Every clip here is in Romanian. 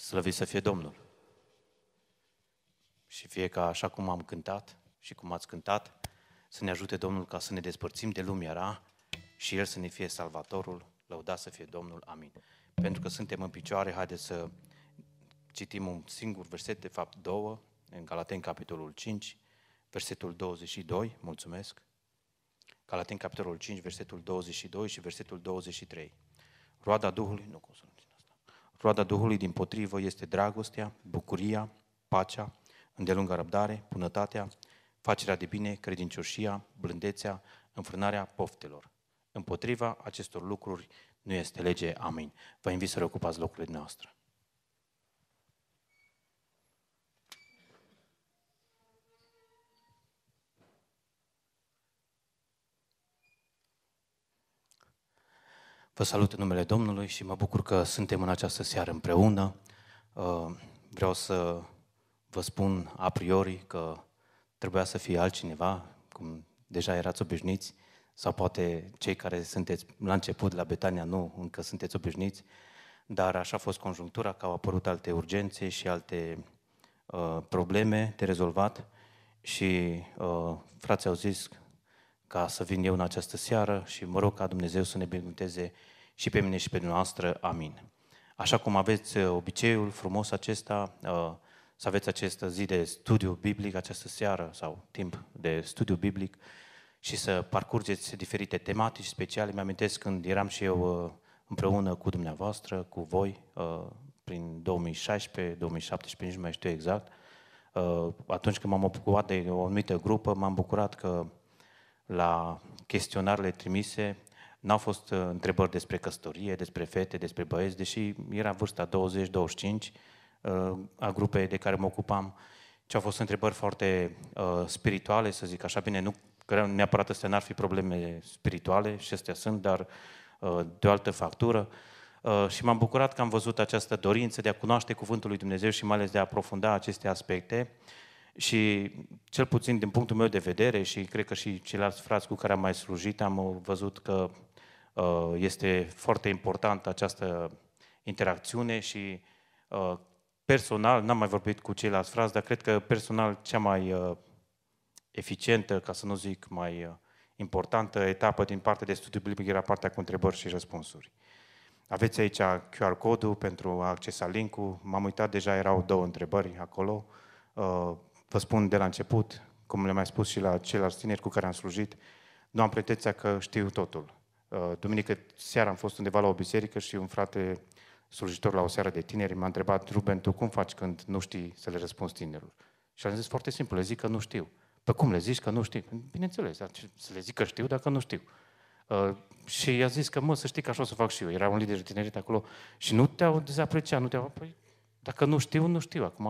Slăvit să fie Domnul! Și fie ca așa cum am cântat și cum ați cântat, să ne ajute Domnul ca să ne despărțim de lumea rea și El să ne fie salvatorul, lăudat să fie Domnul, amin. Pentru că suntem în picioare, haideți să citim un singur verset, de fapt două, în Galaten, capitolul 5, versetul 22, mulțumesc. Galaten, capitolul 5, versetul 22 și versetul 23. Roada Duhului, nu consum. Roada Duhului, din potrivă, este dragostea, bucuria, pacea, îndelungă răbdare, bunătatea, facerea de bine, credincioșia, blândețea, înfrânarea poftelor. Împotriva acestor lucruri nu este lege. Amin. Vă invit să reocupați locurile noastre. Vă salut în numele Domnului și mă bucur că suntem în această seară împreună. Uh, vreau să vă spun a priori că trebuia să fie altcineva, cum deja erați obișnuiți, sau poate cei care sunteți la început, la Betania, nu, încă sunteți obișnuiți, dar așa a fost conjunctura, că au apărut alte urgențe și alte uh, probleme de rezolvat și uh, frații au zis ca să vin eu în această seară și mă rog ca Dumnezeu să ne binecuvânteze și pe mine și pe dumneavoastră. Amin. Așa cum aveți uh, obiceiul frumos acesta, uh, să aveți această zi de studiu biblic, această seară sau timp de studiu biblic și să parcurgeți diferite tematici speciale. Mi-amintesc când eram și eu uh, împreună cu dumneavoastră, cu voi, prin 2016, 2017, nici nu mai știu exact, atunci când m-am ocupat de o anumită grupă, m-am bucurat că la chestionarele trimise N-au fost uh, întrebări despre căsătorie, despre fete, despre băieți, deși era vârsta 20-25 uh, a grupei de care mă ocupam, ci au fost întrebări foarte uh, spirituale, să zic așa. Bine, nu că neapărat astea n-ar fi probleme spirituale și astea sunt, dar de o altă factură. Și m-am bucurat că am văzut această dorință de a cunoaște Cuvântul lui Dumnezeu și mai ales de a aprofunda aceste aspecte. Și cel puțin din punctul meu de vedere și cred că și ceilalți frați cu care am mai slujit, am văzut că Uh, este foarte importantă această interacțiune și uh, personal, n-am mai vorbit cu ceilalți frați, dar cred că personal cea mai uh, eficientă, ca să nu zic mai importantă etapă din partea de studiu biblic era partea cu întrebări și răspunsuri. Aveți aici QR codul pentru a accesa link-ul. M-am uitat, deja erau două întrebări acolo. Vă spun de la început, cum le-am mai spus și la ceilalți tineri cu care am slujit, nu am pretenția că știu totul. Uh, duminică seara am fost undeva la o biserică și un frate slujitor la o seară de tineri m-a întrebat, Ruben, tu cum faci când nu știi să le răspunzi tinerilor? Și am zis foarte simplu, le zic că nu știu. Pe păi cum le zici că nu știu? Bineînțeles, să le zic că știu dacă nu știu. Uh, și i-a zis că, mă, să știi că așa o să fac și eu. Era un lider de tineret acolo și nu te-au dezapreciat, nu te-au... Păi, dacă nu știu, nu știu. Acum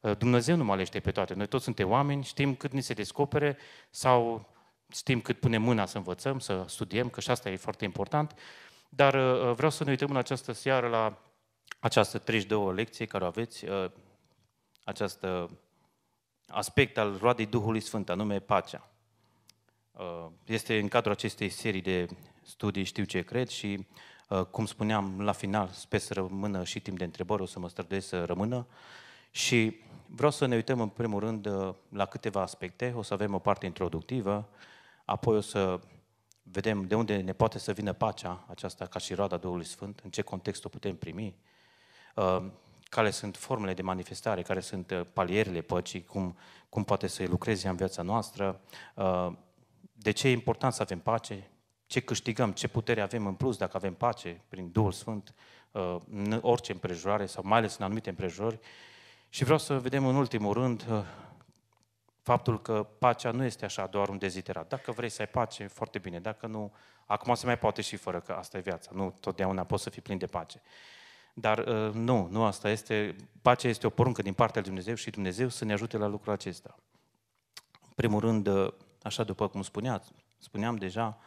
uh, Dumnezeu nu mă alește pe toate. Noi toți suntem oameni, știm cât ni se descopere sau știm cât punem mâna să învățăm, să studiem, că și asta e foarte important, dar uh, uh, vreau să ne uităm în această seară la această 32 lecție care o aveți, uh, acest aspect al roadei Duhului Sfânt, anume pacea. Este în cadrul acestei serii de studii Știu ce cred și, cum spuneam, la final sper să rămână și timp de întrebări, o să mă străduiesc să rămână. Și vreau să ne uităm în primul rând la câteva aspecte, o să avem o parte introductivă apoi o să vedem de unde ne poate să vină pacea aceasta ca și roada Duhului Sfânt, în ce context o putem primi, uh, care sunt formele de manifestare, care sunt uh, palierele păcii, cum, cum poate să lucreze în viața noastră, uh, de ce e important să avem pace, ce câștigăm, ce putere avem în plus dacă avem pace prin Duhul Sfânt, în orice împrejurare sau mai ales în anumite împrejurări. Și vreau să vedem în ultimul rând faptul că pacea nu este așa doar un deziderat. Dacă vrei să ai pace, foarte bine. Dacă nu, acum se mai poate și fără că asta e viața. Nu totdeauna poți să fii plin de pace. Dar ă, nu, nu asta este. Pacea este o poruncă din partea lui Dumnezeu și Dumnezeu să ne ajute la lucrul acesta. În primul rând, ă, așa după cum spuneați, spuneam deja,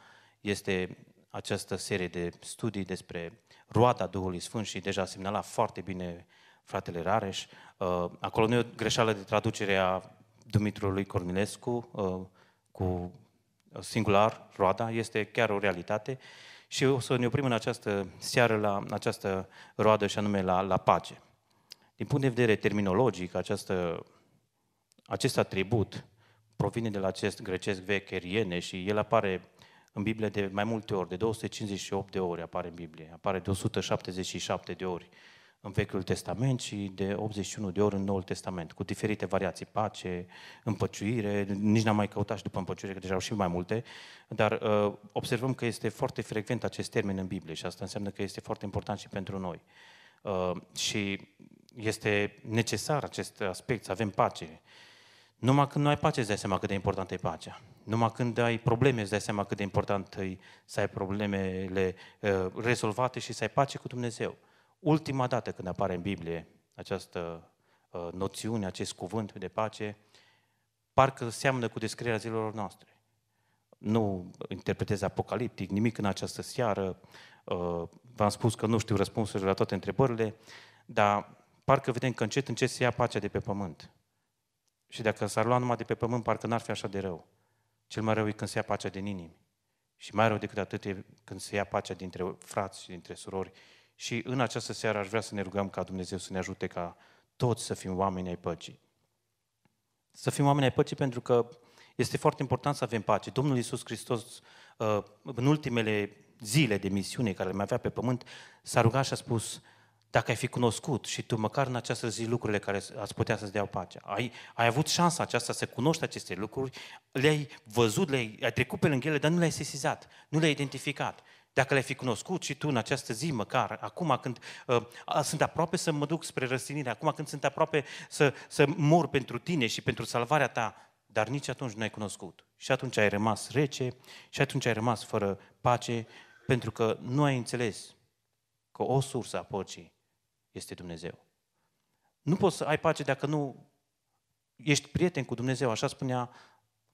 este această serie de studii despre roada Duhului Sfânt și deja semnala foarte bine fratele Rareș. Ă, acolo nu e o greșeală de traducere a Dumitru lui Cornilescu, uh, cu singular, roada, este chiar o realitate și o să ne oprim în această seară la această roadă și anume la, la pace. Din punct de vedere terminologic, această, acest atribut provine de la acest grecesc vecheriene și el apare în Biblie de mai multe ori, de 258 de ori apare în Biblie, apare de 177 de ori în Vechiul Testament și de 81 de ori în Noul Testament, cu diferite variații, pace, împăciuire, nici n-am mai căutat și după împăciuire, că deja au și mai multe, dar uh, observăm că este foarte frecvent acest termen în Biblie și asta înseamnă că este foarte important și pentru noi. Uh, și este necesar acest aspect, să avem pace. Numai când nu ai pace îți dai seama cât de importantă e pacea. Numai când ai probleme îți dai seama cât de important e să ai problemele uh, rezolvate și să ai pace cu Dumnezeu ultima dată când apare în Biblie această uh, noțiune, acest cuvânt de pace, parcă seamănă cu descrierea zilelor noastre. Nu interpretez apocaliptic nimic în această seară, uh, v-am spus că nu știu răspunsurile la toate întrebările, dar parcă vedem că încet, încet se ia pacea de pe pământ. Și dacă s-ar lua numai de pe pământ, parcă n-ar fi așa de rău. Cel mai rău e când se ia pacea din inimi. Și mai rău decât atât e când se ia pacea dintre frați și dintre surori și în această seară aș vrea să ne rugăm ca Dumnezeu să ne ajute ca toți să fim oameni ai păcii. Să fim oameni ai păcii pentru că este foarte important să avem pace. Domnul Iisus Hristos, uh, în ultimele zile de misiune care le mai avea pe pământ, s-a rugat și a spus, dacă ai fi cunoscut și tu măcar în această zi lucrurile care ați putea să-ți dea pace, ai, ai avut șansa aceasta să cunoști aceste lucruri, le-ai văzut, le-ai ai trecut pe lângă ele, dar nu le-ai sesizat, nu le-ai identificat. Dacă le-ai fi cunoscut și tu în această zi măcar, acum când uh, sunt aproape să mă duc spre răstinire, acum când sunt aproape să, să mor pentru tine și pentru salvarea ta, dar nici atunci nu ai cunoscut. Și atunci ai rămas rece și atunci ai rămas fără pace pentru că nu ai înțeles că o sursă a păcii este Dumnezeu. Nu poți să ai pace dacă nu ești prieten cu Dumnezeu, așa spunea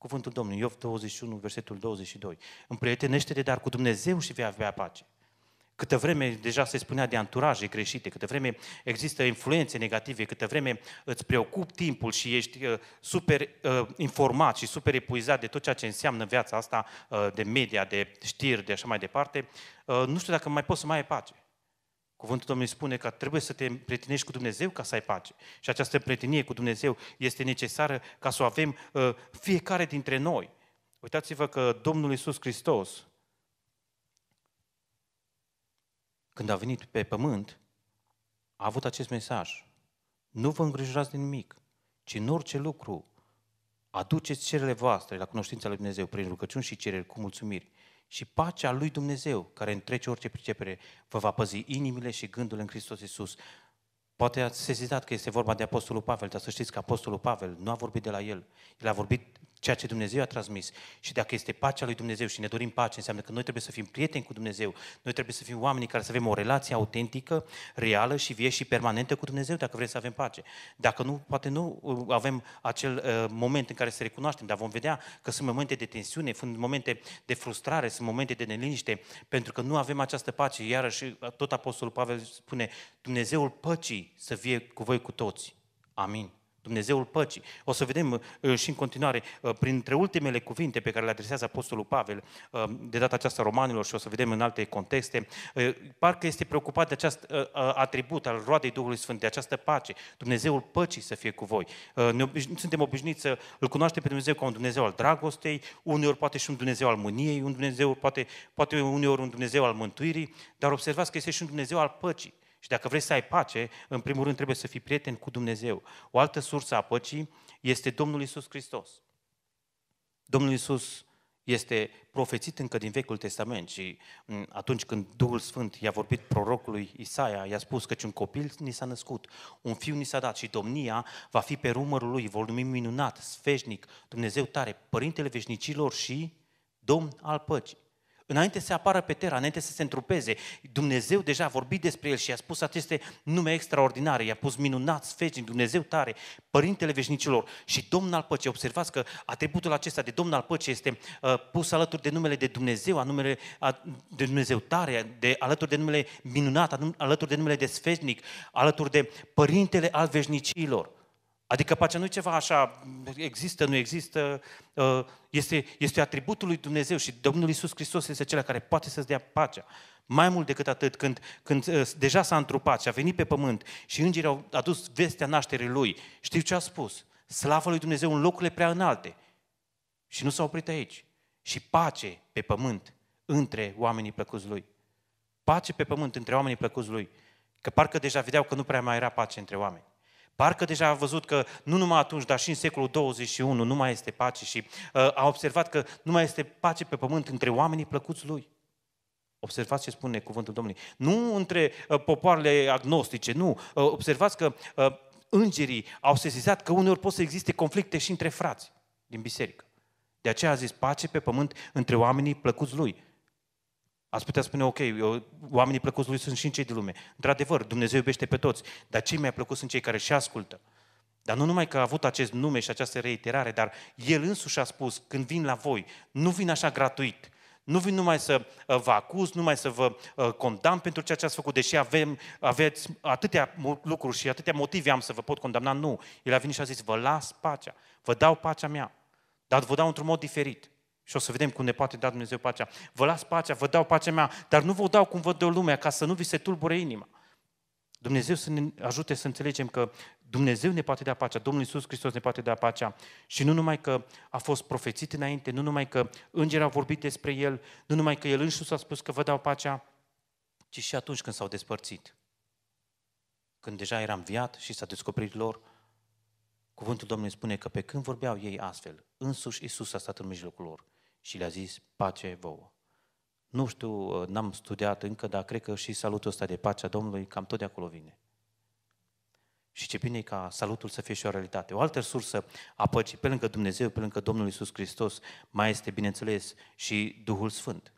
cuvântul Domnului, Iov 21, versetul 22. Împrietenește-te, dar cu Dumnezeu și vei avea pace. Câte vreme, deja se spunea de anturaje greșite, câte vreme există influențe negative, câte vreme îți preocupi timpul și ești uh, super uh, informat și super epuizat de tot ceea ce înseamnă viața asta, uh, de media, de știri, de așa mai departe, uh, nu știu dacă mai poți să mai ai pace. Cuvântul Domnului spune că trebuie să te pretinești cu Dumnezeu ca să ai pace. Și această pretenie cu Dumnezeu este necesară ca să o avem uh, fiecare dintre noi. Uitați-vă că Domnul Isus Hristos, când a venit pe pământ, a avut acest mesaj. Nu vă îngrijorați de nimic, ci în orice lucru aduceți cerele voastre la cunoștința lui Dumnezeu prin rugăciuni și cereri cu mulțumiri și pacea lui Dumnezeu, care întrece orice pricepere, vă va păzi inimile și gândul în Hristos Iisus. Poate ați sezitat că este vorba de Apostolul Pavel, dar să știți că Apostolul Pavel nu a vorbit de la el. El a vorbit ceea ce Dumnezeu a transmis. Și dacă este pacea lui Dumnezeu și ne dorim pace, înseamnă că noi trebuie să fim prieteni cu Dumnezeu, noi trebuie să fim oamenii care să avem o relație autentică, reală și vie și permanentă cu Dumnezeu dacă vrem să avem pace. Dacă nu, poate nu uh, avem acel uh, moment în care să recunoaștem, dar vom vedea că sunt momente de tensiune, sunt momente de frustrare, sunt momente de neliniște, pentru că nu avem această pace. Iarăși, uh, tot Apostolul Pavel spune, Dumnezeul păcii să fie cu voi cu toți. Amin. Dumnezeul păcii. O să vedem uh, și în continuare, uh, printre ultimele cuvinte pe care le adresează Apostolul Pavel, uh, de data aceasta romanilor și o să vedem în alte contexte, parcă este preocupat de acest atribut al roadei Duhului Sfânt, de această pace. Dumnezeul păcii să fie cu voi. Ne, suntem obișnuiți să îl cunoaștem pe Dumnezeu ca un Dumnezeu al dragostei, uneori poate și un Dumnezeu al mâniei, un Dumnezeu poate, poate uneori un Dumnezeu al mântuirii, dar observați că este și un Dumnezeu al păcii. Și dacă vrei să ai pace, în primul rând trebuie să fii prieten cu Dumnezeu. O altă sursă a păcii este Domnul Isus Hristos. Domnul Isus este profețit încă din Vechiul Testament și atunci când Duhul Sfânt i-a vorbit prorocului Isaia, i-a spus că un copil ni s-a născut, un fiu ni s-a dat și domnia va fi pe rumărul lui, vor numi minunat, sfeșnic, Dumnezeu tare, Părintele Veșnicilor și Domn al Păcii înainte să apară pe terra, înainte să se întrupeze. Dumnezeu deja a vorbit despre el și a spus aceste nume extraordinare, i-a pus minunat, sfeșnic, Dumnezeu tare, Părintele Veșnicilor și Domn al Păcii. Observați că atributul acesta de Domn al Păcii este uh, pus alături de numele de Dumnezeu, a numele a, de Dumnezeu tare, de, alături de numele minunat, alături de numele de sfeșnic, alături de Părintele al Veșnicilor. Adică pacea nu e ceva așa, există, nu există, uh, este, este atributul lui Dumnezeu și Domnul Isus Hristos este cel care poate să-ți dea pacea. Mai mult decât atât, când, când uh, deja s-a întrupat și a venit pe pământ și îngerii au adus vestea nașterii lui, știu ce a spus? slavă lui Dumnezeu în locurile prea înalte. Și nu s-a oprit aici. Și pace pe pământ între oamenii plăcuți lui. Pace pe pământ între oamenii plăcuți lui. Că parcă deja vedeau că nu prea mai era pace între oameni. Parcă deja a văzut că nu numai atunci, dar și în secolul 21 nu mai este pace și uh, a observat că nu mai este pace pe pământ între oamenii plăcuți lui. Observați ce spune cuvântul Domnului. Nu între uh, popoarele agnostice, nu. Uh, observați că uh, îngerii au sesizat că uneori pot să existe conflicte și între frați din biserică. De aceea a zis pace pe pământ între oamenii plăcuți lui. Ați putea spune, ok, eu, oamenii plăcuți lui sunt și în cei de lume. Într-adevăr, Dumnezeu iubește pe toți, dar cei mai plăcuți sunt cei care și ascultă. Dar nu numai că a avut acest nume și această reiterare, dar el însuși a spus, când vin la voi, nu vin așa gratuit, nu vin numai să uh, vă acuz, numai să vă uh, condamn pentru ceea ce ați făcut, deși avem, aveți atâtea lucruri și atâtea motive am să vă pot condamna. Nu. El a venit și a zis, vă las pacea, vă dau pacea mea, dar vă dau într-un mod diferit. Și o să vedem cum ne poate da Dumnezeu pacea. Vă las pacea, vă dau pacea mea, dar nu vă dau cum vă dă lumea, ca să nu vi se tulbure inima. Dumnezeu să ne ajute să înțelegem că Dumnezeu ne poate da pacea, Domnul Iisus Hristos ne poate da pacea. Și nu numai că a fost profețit înainte, nu numai că îngeri au vorbit despre El, nu numai că El însuși a spus că vă dau pacea, ci și atunci când s-au despărțit. Când deja era înviat și s-a descoperit lor, cuvântul Domnului spune că pe când vorbeau ei astfel, însuși Iisus a stat în mijlocul lor și le-a zis pace vouă. Nu știu, uh, n-am studiat încă, dar cred că și salutul ăsta de pacea Domnului cam tot de acolo vine. Și ce bine e ca salutul să fie și o realitate. O altă sursă a păcii, pe lângă Dumnezeu, pe lângă Domnul Iisus Hristos, mai este, bineînțeles, și Duhul Sfânt.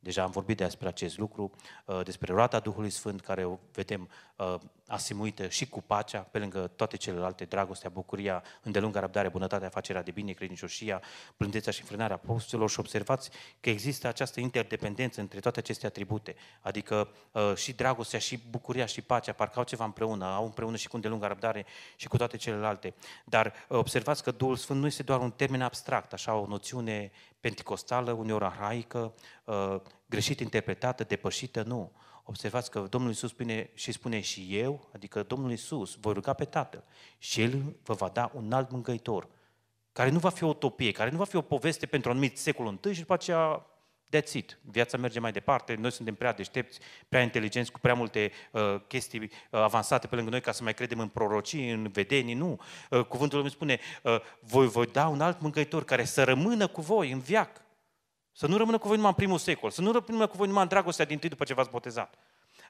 Deja am vorbit despre acest lucru, uh, despre roata Duhului Sfânt, care o vedem uh, asimuită și cu pacea, pe lângă toate celelalte, dragostea, bucuria, îndelunga răbdare, bunătatea, facerea de bine, credincioșia, blândețea și frânarea postelor și observați că există această interdependență între toate aceste atribute, adică uh, și dragostea, și bucuria, și pacea, parcă au ceva împreună, au împreună și cu îndelunga răbdare și cu toate celelalte. Dar observați că Duhul Sfânt nu este doar un termen abstract, așa o noțiune penticostală, uneori arhaică, uh, greșit interpretată, depășită, nu. Observați că Domnul Iisus spune și spune și eu, adică Domnul Iisus, voi ruga pe Tatăl și El vă va da un alt mângăitor, care nu va fi o utopie, care nu va fi o poveste pentru un anumit secol întâi și după aceea That's it. Viața merge mai departe, noi suntem prea deștepți, prea inteligenți, cu prea multe uh, chestii uh, avansate pe lângă noi ca să mai credem în prorocii, în vedenii, nu. Uh, cuvântul Lui spune, uh, voi voi da un alt mâncăitor care să rămână cu voi în viac. Să nu rămână cu voi numai în primul secol, să nu rămână cu voi numai în dragostea din tâi după ce v-ați botezat.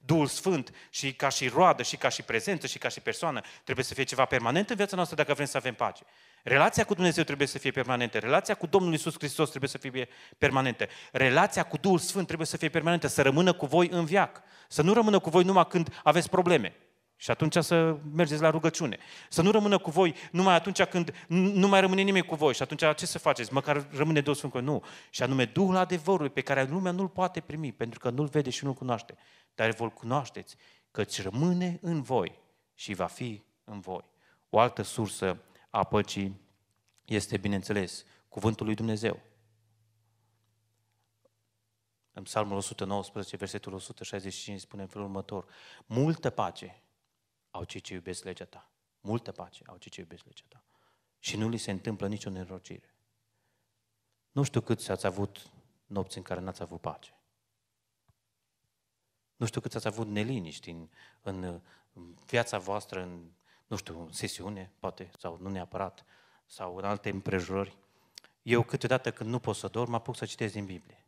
Duhul Sfânt și ca și roadă, și ca și prezență, și ca și persoană, trebuie să fie ceva permanent în viața noastră dacă vrem să avem pace. Relația cu Dumnezeu trebuie să fie permanentă, relația cu Domnul Isus Hristos trebuie să fie permanentă, relația cu Duhul Sfânt trebuie să fie permanentă, să rămână cu voi în viac, să nu rămână cu voi numai când aveți probleme. Și atunci să mergeți la rugăciune. Să nu rămână cu voi numai atunci când nu mai rămâne nimeni cu voi. Și atunci ce să faceți? Măcar rămâne Duhul Sfânt. Nu. Și anume Duhul adevărului pe care lumea nu-l poate primi, pentru că nu-l vede și nu-l cunoaște. Dar vă-l cunoașteți căci rămâne în voi și va fi în voi. O altă sursă a păcii este, bineînțeles, cuvântul lui Dumnezeu. În Psalmul 119, versetul 165 spune în felul următor, multă pace au cei ce iubesc legea ta. Multă pace au cei ce iubesc legea ta. Și nu li se întâmplă nicio nenorocire. Nu știu cât ați avut nopți în care n-ați avut pace. Nu știu cât ați avut neliniști în, în viața voastră, în, nu știu, în sesiune, poate, sau nu neapărat, sau în alte împrejurări. Eu câteodată când nu pot să dorm, mă apuc să citesc din Biblie.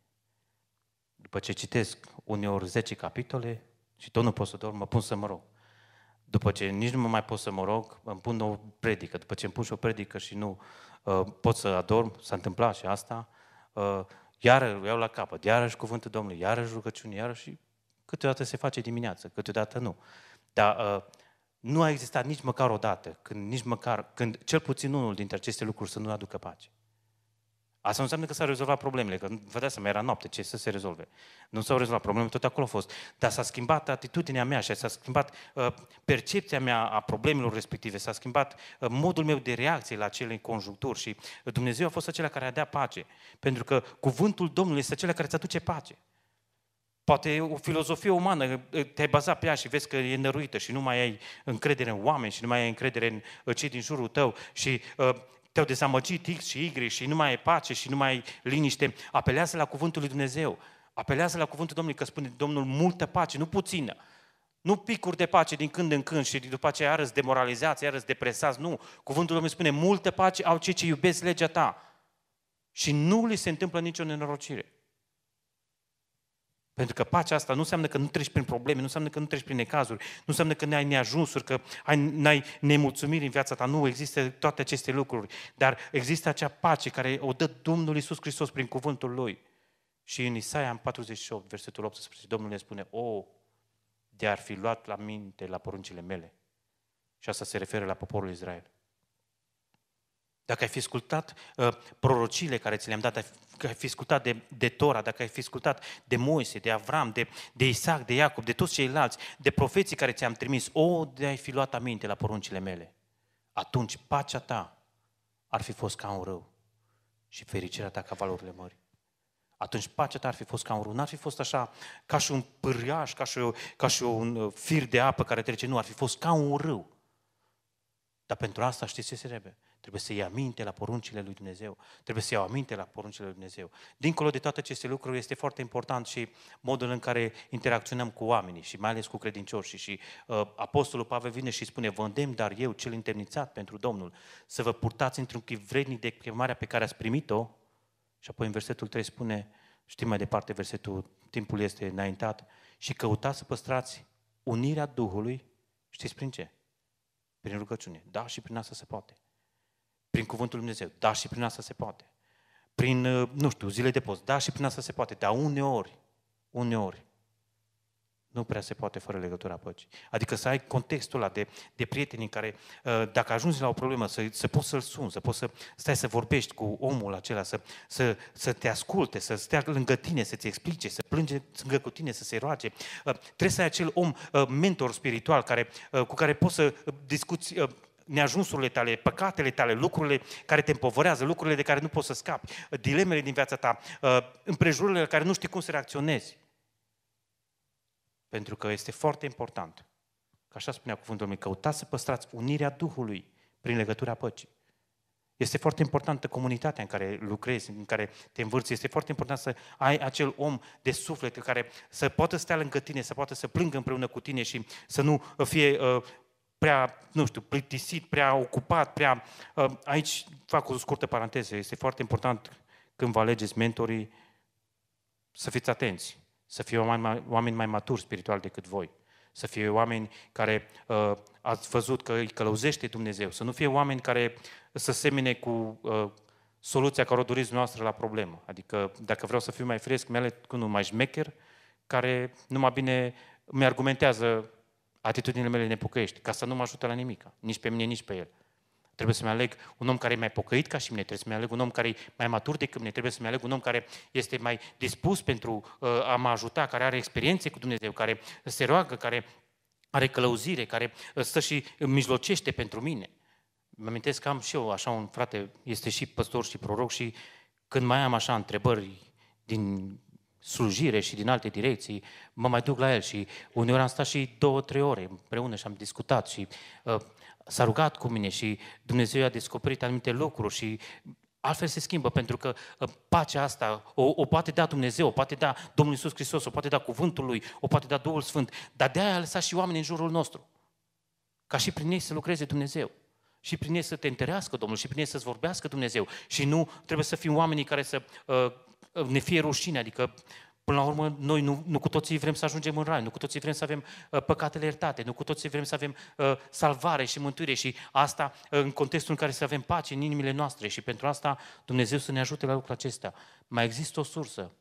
După ce citesc uneori 10 capitole și tot nu pot să dorm, mă pun să mă rog după ce nici nu mai pot să mă rog, îmi pun o predică. După ce îmi pun și o predică și nu uh, pot să adorm, s-a întâmplat și asta, uh, iară iau la capăt, iarăși cuvântul Domnului, iarăși rugăciune, iarăși și câteodată se face dimineață, câteodată nu. Dar uh, nu a existat nici măcar o dată, când, nici măcar, când cel puțin unul dintre aceste lucruri să nu aducă pace. Asta nu înseamnă că s-au rezolvat problemele, că vă dați seama, era noapte, ce să se rezolve? Nu s-au rezolvat problemele, tot acolo a fost. Dar s-a schimbat atitudinea mea și s-a schimbat uh, percepția mea a problemelor respective, s-a schimbat uh, modul meu de reacție la acele conjuncturi și uh, Dumnezeu a fost acela care a dea pace. Pentru că cuvântul Domnului este acela care îți aduce pace. Poate o filozofie umană, uh, te-ai bazat pe ea și vezi că e năruită și nu mai ai încredere în oameni și nu mai ai încredere în uh, cei din jurul tău și uh, te-au dezamăgit X și Y și nu mai e pace și nu mai e liniște, apelează la cuvântul lui Dumnezeu. Apelează la cuvântul Domnului, că spune Domnul multă pace, nu puțină. Nu picuri de pace din când în când și după aceea iarăți demoralizați, iarăți depresați, nu. Cuvântul Domnului spune, multă pace au cei ce iubesc legea ta. Și nu li se întâmplă nicio nenorocire. Pentru că pacea asta nu înseamnă că nu treci prin probleme, nu înseamnă că nu treci prin necazuri, nu înseamnă că n-ai neajunsuri, că ai, n-ai nemulțumiri în viața ta. Nu, există toate aceste lucruri. Dar există acea pace care o dă Domnul Isus Hristos prin cuvântul Lui. Și în Isaia, în 48, versetul 18, Domnul ne spune, O, de-ar fi luat la minte la poruncile mele. Și asta se referă la poporul Israel dacă ai fi ascultat uh, prorociile care ți le-am dat, dacă ai fi ascultat de, de Tora, dacă ai fi ascultat de Moise, de Avram, de, de Isaac, de Iacob, de toți ceilalți, de profeții care ți-am trimis, o, de ai fi luat aminte la poruncile mele, atunci pacea ta ar fi fost ca un rău și fericirea ta ca valorile mări. Atunci pacea ta ar fi fost ca un rău, n-ar fi fost așa ca și un pâriaș, ca și, ca și un uh, fir de apă care trece, nu, ar fi fost ca un râu. Dar pentru asta știți ce se trebuie? Trebuie să iei aminte la poruncile lui Dumnezeu. Trebuie să iau aminte la poruncile lui Dumnezeu. Dincolo de toate aceste lucruri, este foarte important și modul în care interacționăm cu oamenii și mai ales cu credincioșii. Și uh, Apostolul Pavel vine și spune, vă îndemn, dar eu, cel întemnițat pentru Domnul, să vă purtați într-un chip vrednic de chemarea pe care ați primit-o. Și apoi în versetul 3 spune, știm mai departe versetul, timpul este înaintat, și căutați să păstrați unirea Duhului, știți prin ce? Prin rugăciune. Da, și prin asta se poate prin cuvântul Lui Dumnezeu. Da, și prin asta se poate. Prin, uh, nu știu, zile de post. Da, și prin asta se poate. Dar uneori, uneori, nu prea se poate fără legătura păcii. Adică să ai contextul ăla de, de prieteni în care, uh, dacă ajungi la o problemă, să, să poți să-l suni, să poți să stai să vorbești cu omul acela, să, să, să te asculte, să stea lângă tine, să-ți explice, să plânge lângă cu tine, să se roage. Uh, trebuie să ai acel om mentor spiritual care, cu care poți să discuți neajunsurile tale, păcatele tale, lucrurile care te împovărează, lucrurile de care nu poți să scapi, dilemele din viața ta, uh, împrejurile care nu știi cum să reacționezi. Pentru că este foarte important, că așa spunea cuvântul meu, căutați să păstrați unirea Duhului prin legătura păcii. Este foarte importantă comunitatea în care lucrezi, în care te învârți. Este foarte important să ai acel om de suflet care să poată sta lângă tine, să poată să plângă împreună cu tine și să nu fie uh, prea, nu știu, plictisit, prea ocupat, prea... Uh, aici fac o scurtă paranteză. Este foarte important când vă alegeți mentorii să fiți atenți, să fie oameni mai, oameni mai maturi spiritual decât voi, să fie oameni care uh, ați văzut că îi călăuzește Dumnezeu, să nu fie oameni care să semene cu uh, soluția care o doriți noastră la problemă. Adică, dacă vreau să fiu mai fresc, mi-ale cu unul mai șmecher, care numai bine mi argumentează atitudinile mele nepocăiești, ca să nu mă ajute la nimic, nici pe mine, nici pe el. Trebuie să-mi aleg un om care e mai pocăit ca și mine, trebuie să-mi aleg un om care e mai matur decât mine, trebuie să-mi aleg un om care este mai dispus pentru uh, a mă ajuta, care are experiențe cu Dumnezeu, care se roagă, care are călăuzire, care uh, stă și mijlocește pentru mine. Mă amintesc că am și eu așa un frate, este și păstor și proroc și când mai am așa întrebări din slujire și din alte direcții, mă mai duc la el și uneori am stat și două, trei ore împreună și am discutat și uh, s-a rugat cu mine și Dumnezeu a descoperit anumite lucruri și altfel se schimbă, pentru că uh, pacea asta o, o poate da Dumnezeu, o poate da Domnul Iisus Hristos, o poate da Cuvântul Lui, o poate da Duhul Sfânt, dar de-aia a lăsat și oameni în jurul nostru, ca și prin ei să lucreze Dumnezeu și prin ei să te întărească Domnul, și prin ei să-ți vorbească Dumnezeu. Și nu trebuie să fim oamenii care să uh, Uh, ne fie rușine, adică Până la urmă, noi nu, nu cu toții vrem să ajungem în rai, nu cu toții vrem să avem uh, păcatele iertate, nu cu toții vrem să avem uh, salvare și mântuire și asta uh, în contextul în care să avem pace în inimile noastre și pentru asta Dumnezeu să ne ajute la lucrul acesta. Mai există o sursă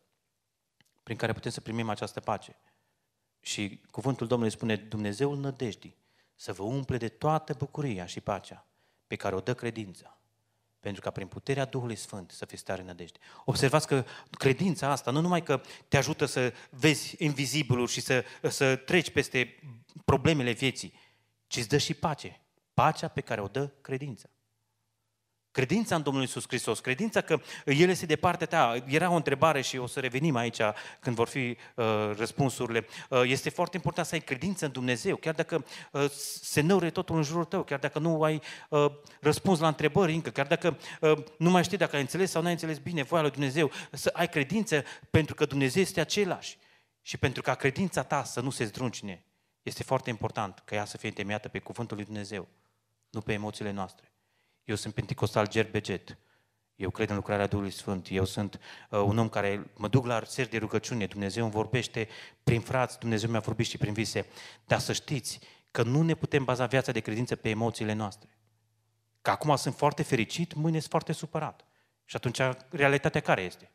prin care putem să primim această pace. Și cuvântul Domnului spune, Dumnezeul nădejdii să vă umple de toată bucuria și pacea pe care o dă credința pentru ca prin puterea Duhului Sfânt să fii stare în nădejde. Observați că credința asta nu numai că te ajută să vezi invizibilul și să, să treci peste problemele vieții, ci îți dă și pace. Pacea pe care o dă credința. Credința în Domnul Iisus Hristos, credința că El este de partea ta. Era o întrebare și o să revenim aici când vor fi uh, răspunsurile. Uh, este foarte important să ai credință în Dumnezeu, chiar dacă uh, se năure totul în jurul tău, chiar dacă nu ai uh, răspuns la întrebări încă, chiar dacă uh, nu mai știi dacă ai înțeles sau nu ai înțeles bine voia lui Dumnezeu, să ai credință pentru că Dumnezeu este același și pentru ca credința ta să nu se zdruncine. Este foarte important că ea să fie întemeiată pe cuvântul lui Dumnezeu, nu pe emoțiile noastre eu sunt pentecostal gerbeget, eu cred în lucrarea Duhului Sfânt, eu sunt uh, un om care mă duc la ser de rugăciune, Dumnezeu îmi vorbește prin frați, Dumnezeu mi-a vorbit și prin vise, dar să știți că nu ne putem baza viața de credință pe emoțiile noastre. Că acum sunt foarte fericit, mâine sunt foarte supărat. Și atunci realitatea care este?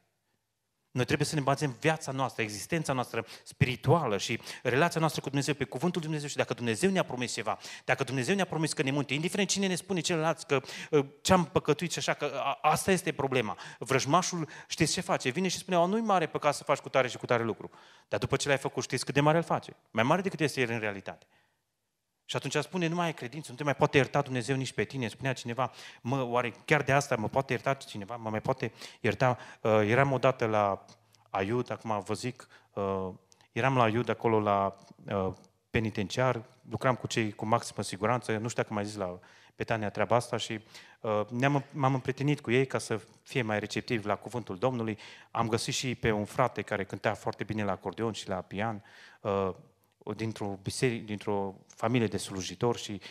Noi trebuie să ne bazăm viața noastră, existența noastră spirituală și relația noastră cu Dumnezeu pe cuvântul Lui Dumnezeu și dacă Dumnezeu ne-a promis ceva, dacă Dumnezeu ne-a promis că ne munte, indiferent cine ne spune celălalt că uh, ce am păcătuit și așa, că asta este problema. Vrăjmașul știți ce face? Vine și spune, nu-i mare păcat să faci cu tare și cu tare lucru. Dar după ce l-ai făcut știți cât de mare îl face. Mai mare decât este el în realitate. Și atunci spune, nu mai ai credință, nu te mai poate ierta Dumnezeu nici pe tine. Spunea cineva, mă, oare chiar de asta mă poate ierta cineva? Mă mai poate ierta? Uh, eram odată la Aiud, acum vă zic, uh, eram la Aiud acolo la uh, penitenciar, lucram cu cei cu maximă siguranță, nu știu dacă mai zis la Betania treaba asta și uh, ne-am, m-am împretenit cu ei ca să fie mai receptiv la cuvântul Domnului. Am găsit și pe un frate care cânta foarte bine la acordeon și la pian, uh, dintr-o, biserică, dintr-o familie de slujitori și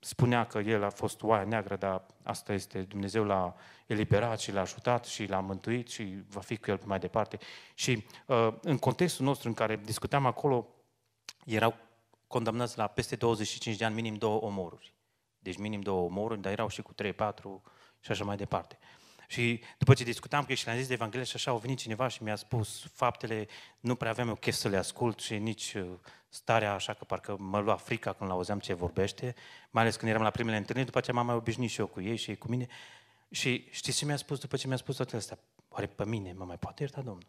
spunea că el a fost oaia neagră, dar asta este, Dumnezeu l-a eliberat și l-a ajutat și l-a mântuit și va fi cu el mai departe. Și uh, în contextul nostru în care discutam acolo, erau condamnați la peste 25 de ani, minim două omoruri. Deci minim două omoruri, dar erau și cu 3-4 și așa mai departe. Uh, și după ce discutam cu ei și le-am zis de Evanghelie și așa, au venit cineva și mi-a spus faptele, nu prea aveam eu chef să le ascult și nici uh, starea așa că parcă mă lua frica când auzeam ce vorbește, mai ales când eram la primele întâlniri, după ce m-am mai obișnuit și eu cu ei și ei cu mine. Și știți ce mi-a spus după ce mi-a spus toate astea? Oare pe mine mă mai poate ierta Domnul?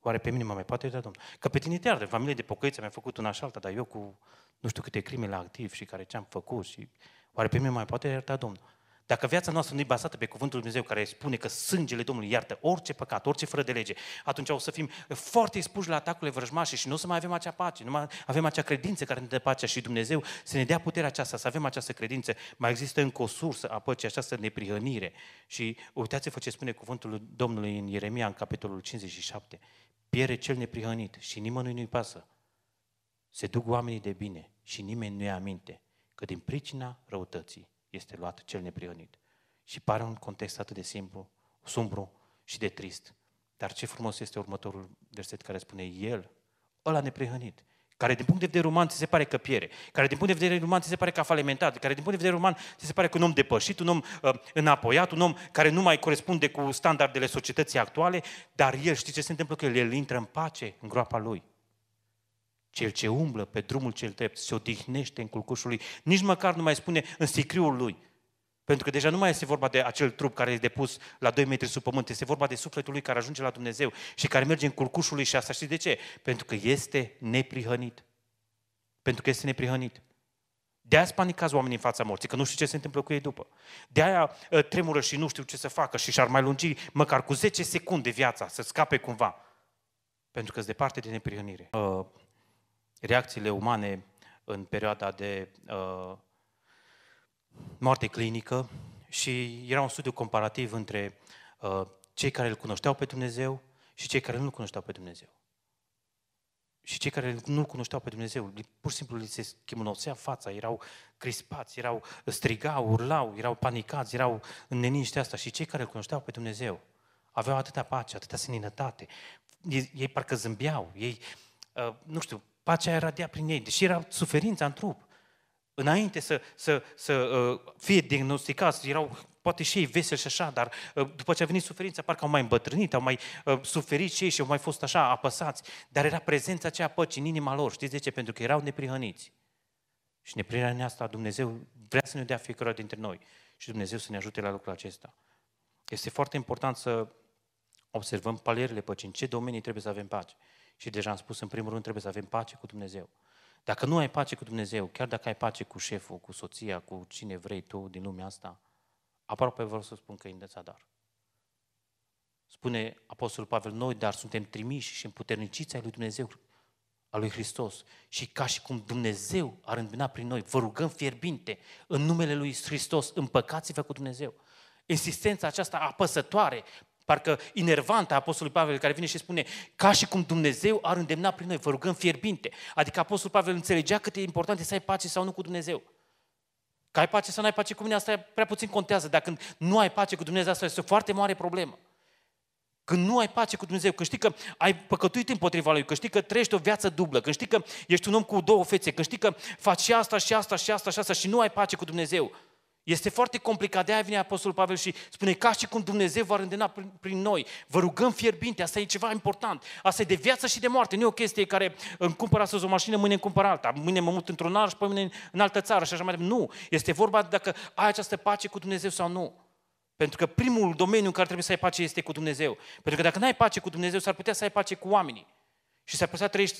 Oare pe mine mă mai poate ierta Domnul? Că pe tine te arde, familie de pocăiță mi-a făcut una și alta, dar eu cu nu știu câte crime la activ și care ce-am făcut și oare pe mine mă mai poate ierta Domnul? Dacă viața noastră nu e bazată pe Cuvântul Lui Dumnezeu care spune că sângele Domnului iartă orice păcat, orice fără de lege, atunci o să fim foarte expuși la atacurile vrăjmașe și nu o să mai avem acea pace, nu mai avem acea credință care ne dă pacea și Dumnezeu să ne dea puterea aceasta, să avem această credință. Mai există încă o sursă a păcii, această neprihănire. Și uitați-vă ce spune Cuvântul Domnului în Ieremia, în capitolul 57. Piere cel neprihănit și nimănui nu-i pasă. Se duc oamenii de bine și nimeni nu-i aminte că din pricina răutății este luat cel neprionit. Și pare un context atât de simplu, sumbru și de trist. Dar ce frumos este următorul verset care spune El, ăla neprihănit, care din punct de vedere uman ți se pare că piere, care din punct de vedere uman ți se pare că a falimentat, care din punct de vedere uman ți se pare că un om depășit, un om uh, înapoiat, un om care nu mai corespunde cu standardele societății actuale, dar el, știi ce se întâmplă? Că el, el intră în pace în groapa lui. Cel ce umblă pe drumul cel drept se odihnește în culcușul lui, nici măcar nu mai spune în sicriul lui. Pentru că deja nu mai este vorba de acel trup care este depus la 2 metri sub pământ, este vorba de sufletul lui care ajunge la Dumnezeu și care merge în culcușul lui și asta știți de ce? Pentru că este neprihănit. Pentru că este neprihănit. De aia spanicați oamenii în fața morții, că nu știu ce se întâmplă cu ei după. De aia ă, tremură și nu știu ce să facă și și-ar mai lungi măcar cu 10 secunde viața să scape cumva. Pentru că sunt departe de neprihănire. Uh, reacțiile umane în perioada de uh, moarte clinică și era un studiu comparativ între uh, cei care îl cunoșteau pe Dumnezeu și cei care nu îl cunoșteau pe Dumnezeu. Și cei care nu îl cunoșteau pe Dumnezeu, pur și simplu li se schimonosea fața, erau crispați, erau strigau, urlau, erau panicați, erau în neniște asta. Și cei care îl cunoșteau pe Dumnezeu aveau atâta pace, atâta seninătate. Ei, ei parcă zâmbeau, ei, uh, nu știu, Pacea era prin ei, deși era suferința în trup. Înainte să, să, să uh, fie diagnosticați, erau poate și ei veseli și așa, dar uh, după ce a venit suferința, parcă au mai îmbătrânit, au mai uh, suferit și ei și au mai fost așa apăsați. Dar era prezența aceea păcii în inima lor. Știți de ce? Pentru că erau neprihăniți. Și neprihănirea asta Dumnezeu vrea să ne dea fiecare dintre noi. Și Dumnezeu să ne ajute la lucrul acesta. Este foarte important să observăm palierele păcii, în ce domenii trebuie să avem pace. Și deja am spus, în primul rând, trebuie să avem pace cu Dumnezeu. Dacă nu ai pace cu Dumnezeu, chiar dacă ai pace cu șeful, cu soția, cu cine vrei tu din lumea asta, aproape vreau să spun că e dar. Spune Apostolul Pavel, noi dar suntem trimiși și împuterniciți ai lui Dumnezeu, al lui Hristos. Și ca și cum Dumnezeu ar îndemna prin noi, vă rugăm fierbinte în numele lui Hristos, împăcați-vă cu Dumnezeu. Insistența aceasta apăsătoare, parcă inervant a Apostolului Pavel care vine și spune ca și cum Dumnezeu ar îndemna prin noi, vă rugăm fierbinte. Adică Apostolul Pavel înțelegea cât e important să ai pace sau nu cu Dumnezeu. Că ai pace sau nu ai pace cu mine, asta prea puțin contează. dacă când nu ai pace cu Dumnezeu, asta este o foarte mare problemă. Când nu ai pace cu Dumnezeu, când știi că ai păcătuit împotriva Lui, când știi că trăiești o viață dublă, când știi că ești un om cu două fețe, când știi că faci și asta și asta și asta și asta și nu ai pace cu Dumnezeu, este foarte complicat, de-aia vine Apostolul Pavel și spune ca și cum Dumnezeu va rândena prin, prin noi. Vă rugăm fierbinte, asta e ceva important. Asta e de viață și de moarte, nu e o chestie care îmi cumpără astăzi o mașină, mâine îmi cumpăr alta, mâine mă mut într-un alt și pe mâine în altă țară și așa mai departe. Nu, este vorba dacă ai această pace cu Dumnezeu sau nu. Pentru că primul domeniu în care trebuie să ai pace este cu Dumnezeu. Pentru că dacă nu ai pace cu Dumnezeu, s-ar putea să ai pace cu oamenii. Și s-ar putea să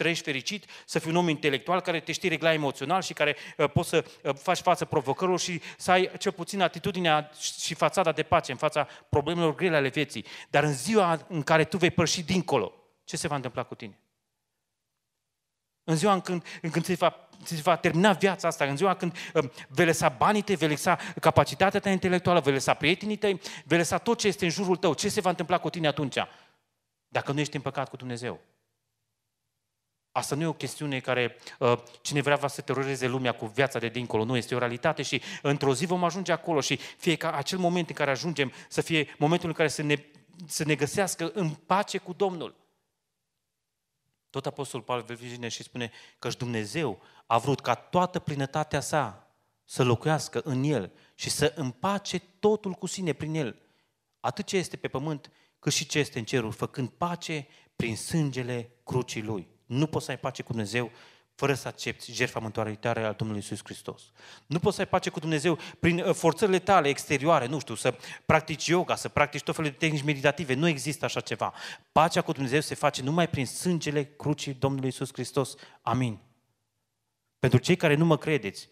trăiești fericit, să fii un om intelectual care te știi regla emoțional și care uh, poți să uh, faci față provocărilor și să ai cel puțin atitudinea și fațada de pace în fața problemelor grele ale vieții. Dar în ziua în care tu vei părși dincolo, ce se va întâmpla cu tine? În ziua în când, în când se va se va termina viața asta, în ziua când uh, vei lăsa banii tăi, vei lăsa capacitatea ta intelectuală, vei lăsa prietenii tăi, vei lăsa tot ce este în jurul tău. Ce se va întâmpla cu tine atunci? Dacă nu ești împăcat cu Dumnezeu. Asta nu e o chestiune care uh, cine vrea va să teroreze lumea cu viața de dincolo. Nu, este o realitate și într-o zi vom ajunge acolo și fie ca acel moment în care ajungem să fie momentul în care să ne, să ne găsească în pace cu Domnul. Tot Apostol Pavel vine și spune că și Dumnezeu a vrut ca toată plinătatea sa să locuiască în el și să împace totul cu sine prin el. Atât ce este pe pământ, cât și ce este în cerul, făcând pace prin sângele crucii lui. Nu poți să ai pace cu Dumnezeu fără să accepti jertfa mântuitorare al Domnului Iisus Hristos. Nu poți să ai pace cu Dumnezeu prin uh, forțările tale exterioare, nu știu, să practici yoga, să practici tot felul de tehnici meditative, nu există așa ceva. Pacea cu Dumnezeu se face numai prin sângele crucii Domnului Iisus Hristos. Amin. Pentru cei care nu mă credeți,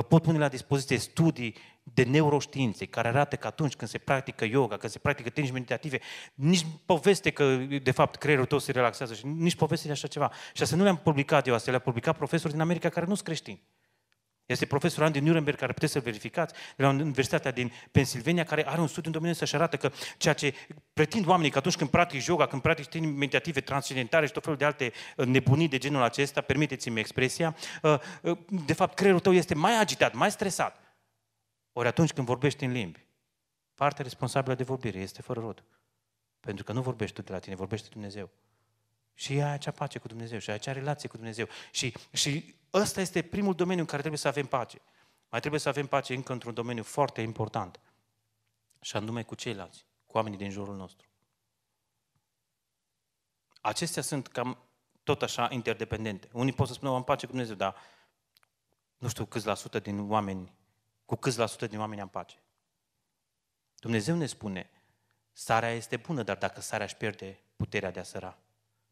Vă pot pune la dispoziție studii de neuroștiințe care arată că atunci când se practică yoga, când se practică tehnici meditative, nici poveste că, de fapt, creierul tău se relaxează și nici poveste de așa ceva. Și asta nu le-am publicat eu, asta le-a publicat profesori din America care nu sunt creștini. Este profesor Andy Nuremberg, care puteți să-l verificați, de la Universitatea din Pennsylvania, care are un studiu în domeniul să și arată că ceea ce pretind oamenii că atunci când practici yoga, când practici tehnici meditative, transcendentare și tot felul de alte uh, nebunii de genul acesta, permiteți-mi expresia, uh, uh, de fapt creierul tău este mai agitat, mai stresat. Ori atunci când vorbești în limbi, partea responsabilă de vorbire este fără rod. Pentru că nu vorbești tu de la tine, vorbește Dumnezeu. Și ea acea pace cu Dumnezeu și acea relație cu Dumnezeu. Și, și ăsta este primul domeniu în care trebuie să avem pace. Mai trebuie să avem pace încă într-un domeniu foarte important. Și anume cu ceilalți, cu oamenii din jurul nostru. Acestea sunt cam tot așa interdependente. Unii pot să spună, am pace cu Dumnezeu, dar nu știu câți la sută din oameni, cu câți la sută din oameni am pace. Dumnezeu ne spune, sarea este bună, dar dacă sarea își pierde puterea de a săra,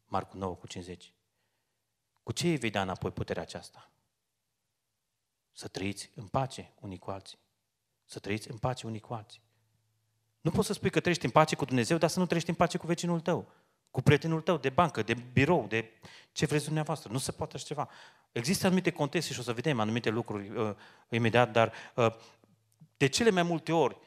Marcu 9 cu 50. Cu ce îi vei da înapoi puterea aceasta? Să trăiți în pace unii cu alții. Să trăiți în pace unii cu alții. Nu poți să spui că trăiești în pace cu Dumnezeu, dar să nu trăiești în pace cu vecinul tău, cu prietenul tău de bancă, de birou, de ce vreți dumneavoastră. Nu se poate așa ceva. Există anumite contexte și o să vedem anumite lucruri uh, imediat, dar uh, de cele mai multe ori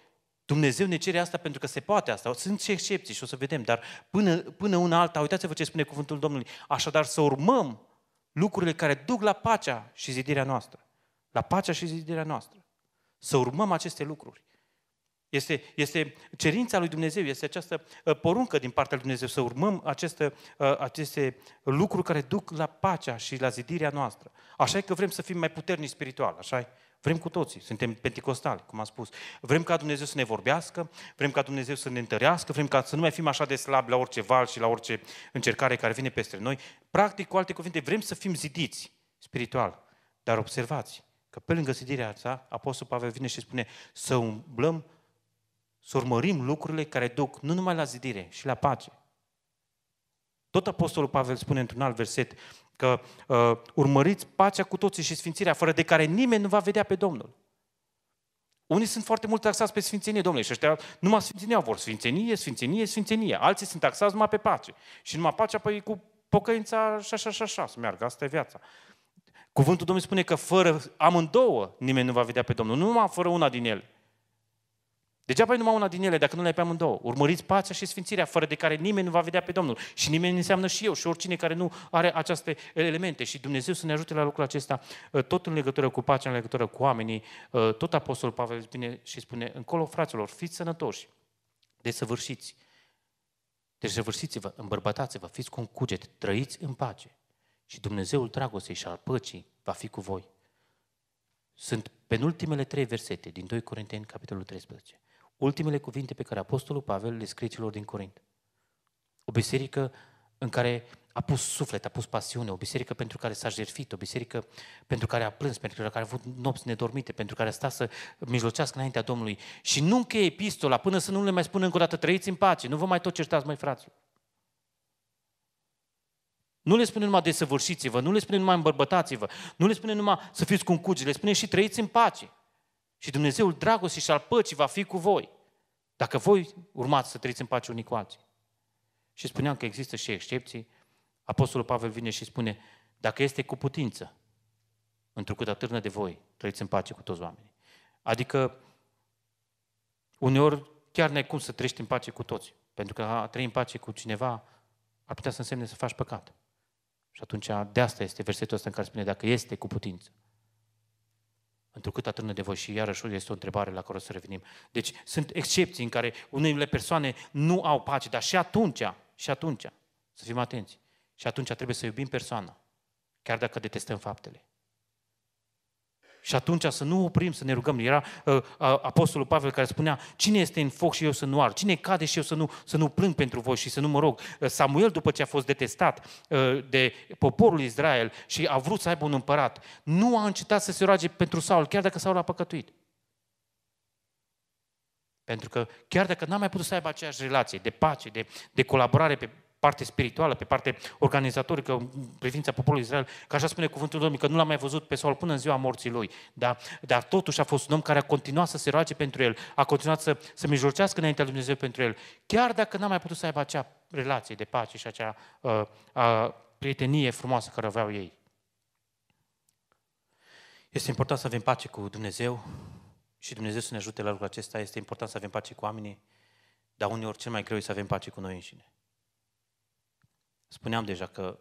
Dumnezeu ne cere asta pentru că se poate asta. Sunt și excepții și o să vedem, dar până, până una alta, uitați-vă ce spune cuvântul Domnului. Așadar să urmăm lucrurile care duc la pacea și zidirea noastră. La pacea și zidirea noastră. Să urmăm aceste lucruri. Este, este cerința lui Dumnezeu, este această uh, poruncă din partea lui Dumnezeu să urmăm aceste, uh, aceste lucruri care duc la pacea și la zidirea noastră. Așa e că vrem să fim mai puternici spiritual, așa e? Vrem cu toții, suntem penticostali, cum am spus. Vrem ca Dumnezeu să ne vorbească, vrem ca Dumnezeu să ne întărească, vrem ca să nu mai fim așa de slabi la orice val și la orice încercare care vine peste noi. Practic, cu alte cuvinte, vrem să fim zidiți spiritual. Dar observați că pe lângă zidirea asta, Apostol Pavel vine și spune să umblăm, să urmărim lucrurile care duc nu numai la zidire, și la pace. Tot Apostolul Pavel spune într-un alt verset, că uh, urmăriți pacea cu toții și sfințirea, fără de care nimeni nu va vedea pe Domnul. Unii sunt foarte mult taxați pe sfințenie, domnule, și ăștia numai sfințenia vor. Sfințenie, sfințenie, sfințenie. Alții sunt taxați numai pe pace. Și numai pacea, păi, cu pocăința și așa, și așa, să meargă. Asta e viața. Cuvântul Domnului spune că fără amândouă nimeni nu va vedea pe Domnul. Nu numai fără una din ele. Degeaba e numai una din ele, dacă nu le ai pe amândouă. Urmăriți pacea și sfințirea, fără de care nimeni nu va vedea pe Domnul. Și nimeni înseamnă și eu și oricine care nu are aceste elemente. Și Dumnezeu să ne ajute la lucrul acesta, uh, tot în legătură cu pacea, în legătură cu oamenii. Uh, tot Apostolul Pavel vine și spune, încolo, fraților, fiți sănătoși, desăvârșiți. săvârșiți vă îmbărbătați-vă, fiți cu un cuget, trăiți în pace. Și Dumnezeul dragostei și al păcii va fi cu voi. Sunt penultimele trei versete din 2 Corinteni, capitolul 13 ultimele cuvinte pe care Apostolul Pavel le scrie celor din Corint. O biserică în care a pus suflet, a pus pasiune, o biserică pentru care s-a jertfit, o biserică pentru care a plâns, pentru care a avut nopți nedormite, pentru care a stat să mijlocească înaintea Domnului. Și nu încheie epistola până să nu le mai spună încă o dată, trăiți în pace, nu vă mai tot certați, mai frații. Nu le spune numai desăvârșiți-vă, nu le spune numai îmbărbătați-vă, nu le spune numai să fiți cu cugi, le spune și trăiți în pace. Și Dumnezeul dragostei și al păcii va fi cu voi. Dacă voi urmați să trăiți în pace unii cu alții. Și spuneam că există și excepții. Apostolul Pavel vine și spune, dacă este cu putință, întrucât atârnă de voi, trăiți în pace cu toți oamenii. Adică, uneori, chiar n-ai cum să trăiești în pace cu toți. Pentru că a trăi în pace cu cineva ar putea să însemne să faci păcat. Și atunci, de asta este versetul ăsta în care spune, dacă este cu putință. Întrucât atârnă de voi și iarăși este o întrebare la care o să revenim. Deci sunt excepții în care unele persoane nu au pace, dar și atunci, și atunci, să fim atenți, și atunci trebuie să iubim persoana, chiar dacă detestăm faptele. Și atunci să nu oprim, să ne rugăm. Era uh, apostolul Pavel care spunea, cine este în foc și eu să nu ar, cine cade și eu să nu, să nu plâng pentru voi și să nu mă rog. Uh, Samuel, după ce a fost detestat uh, de poporul Israel și a vrut să aibă un împărat, nu a încetat să se roage pentru Saul, chiar dacă Saul a păcătuit. Pentru că chiar dacă n-a mai putut să aibă aceeași relație de pace, de, de colaborare pe, parte spirituală, pe parte organizatorică în privința poporului Israel, că așa spune cuvântul Domnului, că nu l-a mai văzut pe Saul până în ziua morții lui, da? dar totuși a fost un om care a continuat să se roage pentru el, a continuat să, să mijlocească înaintea lui Dumnezeu pentru el, chiar dacă n-a mai putut să aibă acea relație de pace și acea a, uh, a, prietenie frumoasă care aveau ei. Este important să avem pace cu Dumnezeu și Dumnezeu să ne ajute la lucrul acesta. Este important să avem pace cu oamenii, dar uneori cel mai greu e să avem pace cu noi înșine. Spuneam deja că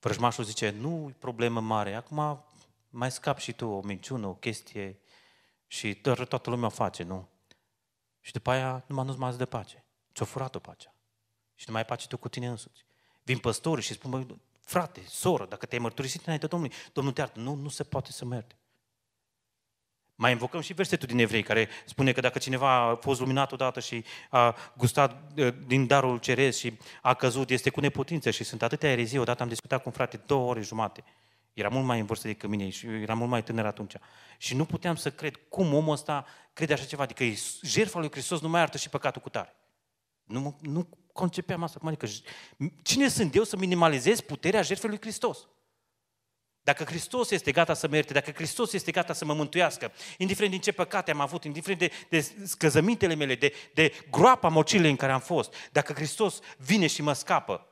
vrăjmașul zice, nu e problemă mare, acum mai scap și tu o minciună, o chestie și toată lumea o face, nu? Și după aia numai nu-ți mai de pace. Ți-o furat-o pacea. Și nu mai ai pace tu cu tine însuți. Vin păstori și spun, frate, soră, dacă te-ai mărturisit înainte Domnului, Domnul te iartă. Nu, nu se poate să mă ierte. Mai invocăm și versetul din Evrei care spune că dacă cineva a fost luminat odată și a gustat ă, din darul ceres și a căzut, este cu neputință și sunt atâtea erezii. Odată am discutat cu un frate două ore jumate. Era mult mai în vârstă decât mine și era mult mai tânăr atunci. Și nu puteam să cred cum omul ăsta crede așa ceva, adică jertfa lui Hristos nu mai artă și păcatul cu tare. Nu, nu concepeam asta. Adică, cine sunt eu să minimalizez puterea jertfei lui Hristos? Dacă Hristos este gata să mă ierte, dacă Hristos este gata să mă mântuiască, indiferent din ce păcate am avut, indiferent de, de scăzămintele mele, de, de groapa mocilei în care am fost, dacă Hristos vine și mă scapă,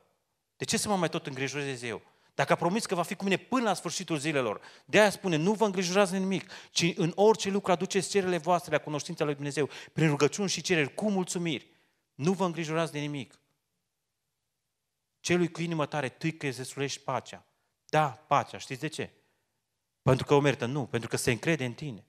de ce să mă mai tot îngrijorez eu? Dacă a promis că va fi cu mine până la sfârșitul zilelor, de aia spune, nu vă îngrijorați de nimic, ci în orice lucru aduceți cererile voastre la cunoștința lui Dumnezeu, prin rugăciuni și cereri, cu mulțumiri. Nu vă îngrijorați de nimic. Celui cu inimă tare, tu că îți pacea. Da, pacea. Știți de ce? Pentru că o merită? Nu, pentru că se încrede în tine.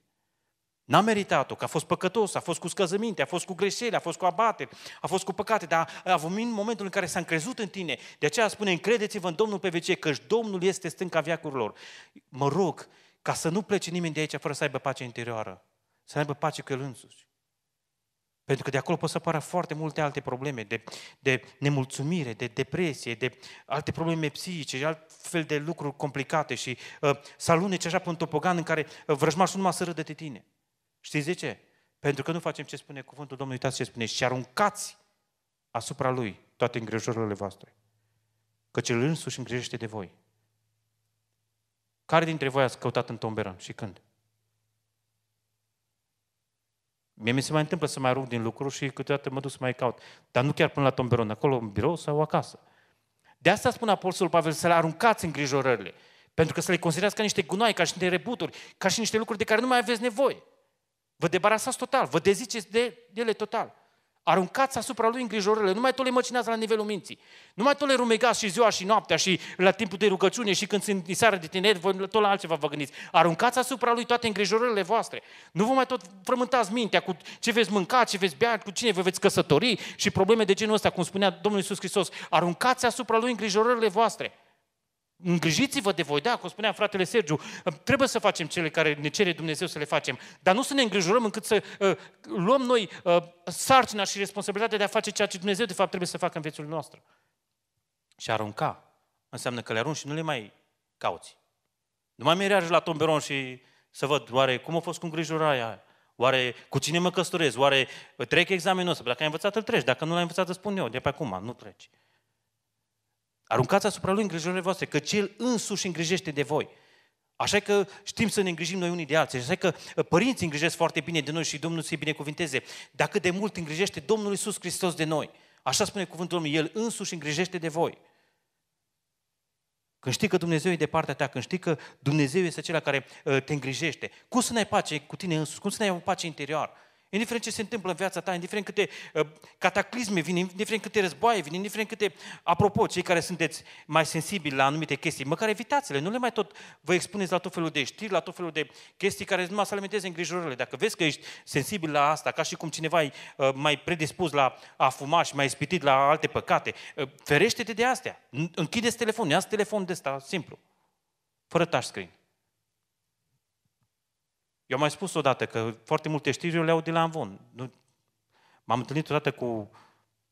N-a meritat-o, că a fost păcătos, a fost cu scăzăminte, a fost cu greșeli, a fost cu abateri, a fost cu păcate, dar a avut momentul în care s-a încrezut în tine. De aceea spune, încredeți-vă în Domnul pe vecie, căci Domnul este stânca viacurilor. Mă rog, ca să nu plece nimeni de aici fără să aibă pace interioară, să aibă pace cu el însuși. Pentru că de acolo pot să apară foarte multe alte probleme de, de nemulțumire, de depresie, de alte probleme psihice, alt fel de lucruri complicate și uh, să alunece așa pe un topogan în care uh, vrăjmașul numai să râde de tine. Știți de ce? Pentru că nu facem ce spune cuvântul Domnului, uitați ce spune, și aruncați asupra lui toate îngrijorările voastre. că cel însuși îngrijește de voi. Care dintre voi ați căutat în tomberă și când? Mie mi se mai întâmplă să mai rog din lucru și câteodată mă duc să mai caut. Dar nu chiar până la tomberon, acolo în birou sau acasă. De asta spune Apostolul Pavel să le aruncați îngrijorările. Pentru că să le considerați ca niște gunoi, ca și niște rebuturi, ca și niște lucruri de care nu mai aveți nevoie. Vă debarasați total, vă deziceți de ele total. Aruncați asupra lui îngrijorările, nu mai tot le măcinați la nivelul minții. Nu mai tot le rumegați și ziua și noaptea și la timpul de rugăciune și când sunt seara de tineri, voi tot la altceva vă gândiți. Aruncați asupra lui toate îngrijorările voastre. Nu vă mai tot frământați mintea cu ce veți mânca, ce veți bea, cu cine vă veți căsători și probleme de genul ăsta, cum spunea Domnul Iisus Hristos. Aruncați asupra lui îngrijorările voastre. Îngrijiți-vă de voi, da, cum spunea fratele Sergiu, trebuie să facem cele care ne cere Dumnezeu să le facem, dar nu să ne îngrijorăm încât să uh, luăm noi uh, sarcina și responsabilitatea de a face ceea ce Dumnezeu de fapt trebuie să facă în viețul nostru. Și arunca înseamnă că le arunci și nu le mai cauți. Nu mai mireași la tomberon și să văd oare cum a fost cu îngrijorarea aia, oare cu cine mă căsătoresc? oare trec examenul ăsta, dacă ai învățat îl treci, dacă nu l-ai învățat îți spun eu, de pe acum, nu treci. Aruncați asupra Lui îngrijorile voastre, că El însuși îngrijește de voi. Așa că știm să ne îngrijim noi unii de alții. Așa că uh, părinții îngrijesc foarte bine de noi și Domnul să-i binecuvinteze. Dacă de mult îngrijește Domnul Iisus Hristos de noi. Așa spune cuvântul Domnului, El însuși îngrijește de voi. Când știi că Dumnezeu e de partea ta, când știi că Dumnezeu este acela care uh, te îngrijește, cum să ne ai pace cu tine însuși? cum să ne ai o pace interioară? Indiferent ce se întâmplă în viața ta, indiferent câte uh, cataclisme vin, indiferent câte războaie vin, indiferent câte... Apropo, cei care sunteți mai sensibili la anumite chestii, măcar evitați-le, nu le mai tot vă expuneți la tot felul de știri, la tot felul de chestii care numai să alimenteze îngrijorările. Dacă vezi că ești sensibil la asta, ca și cum cineva e uh, mai predispus la a fuma și mai ispitit la alte păcate, uh, ferește-te de astea. Închideți telefonul, ia telefon de asta, simplu. Fără touchscreen. Eu am mai spus odată că foarte multe știri eu le aud de la Amvon. Nu... M-am întâlnit odată cu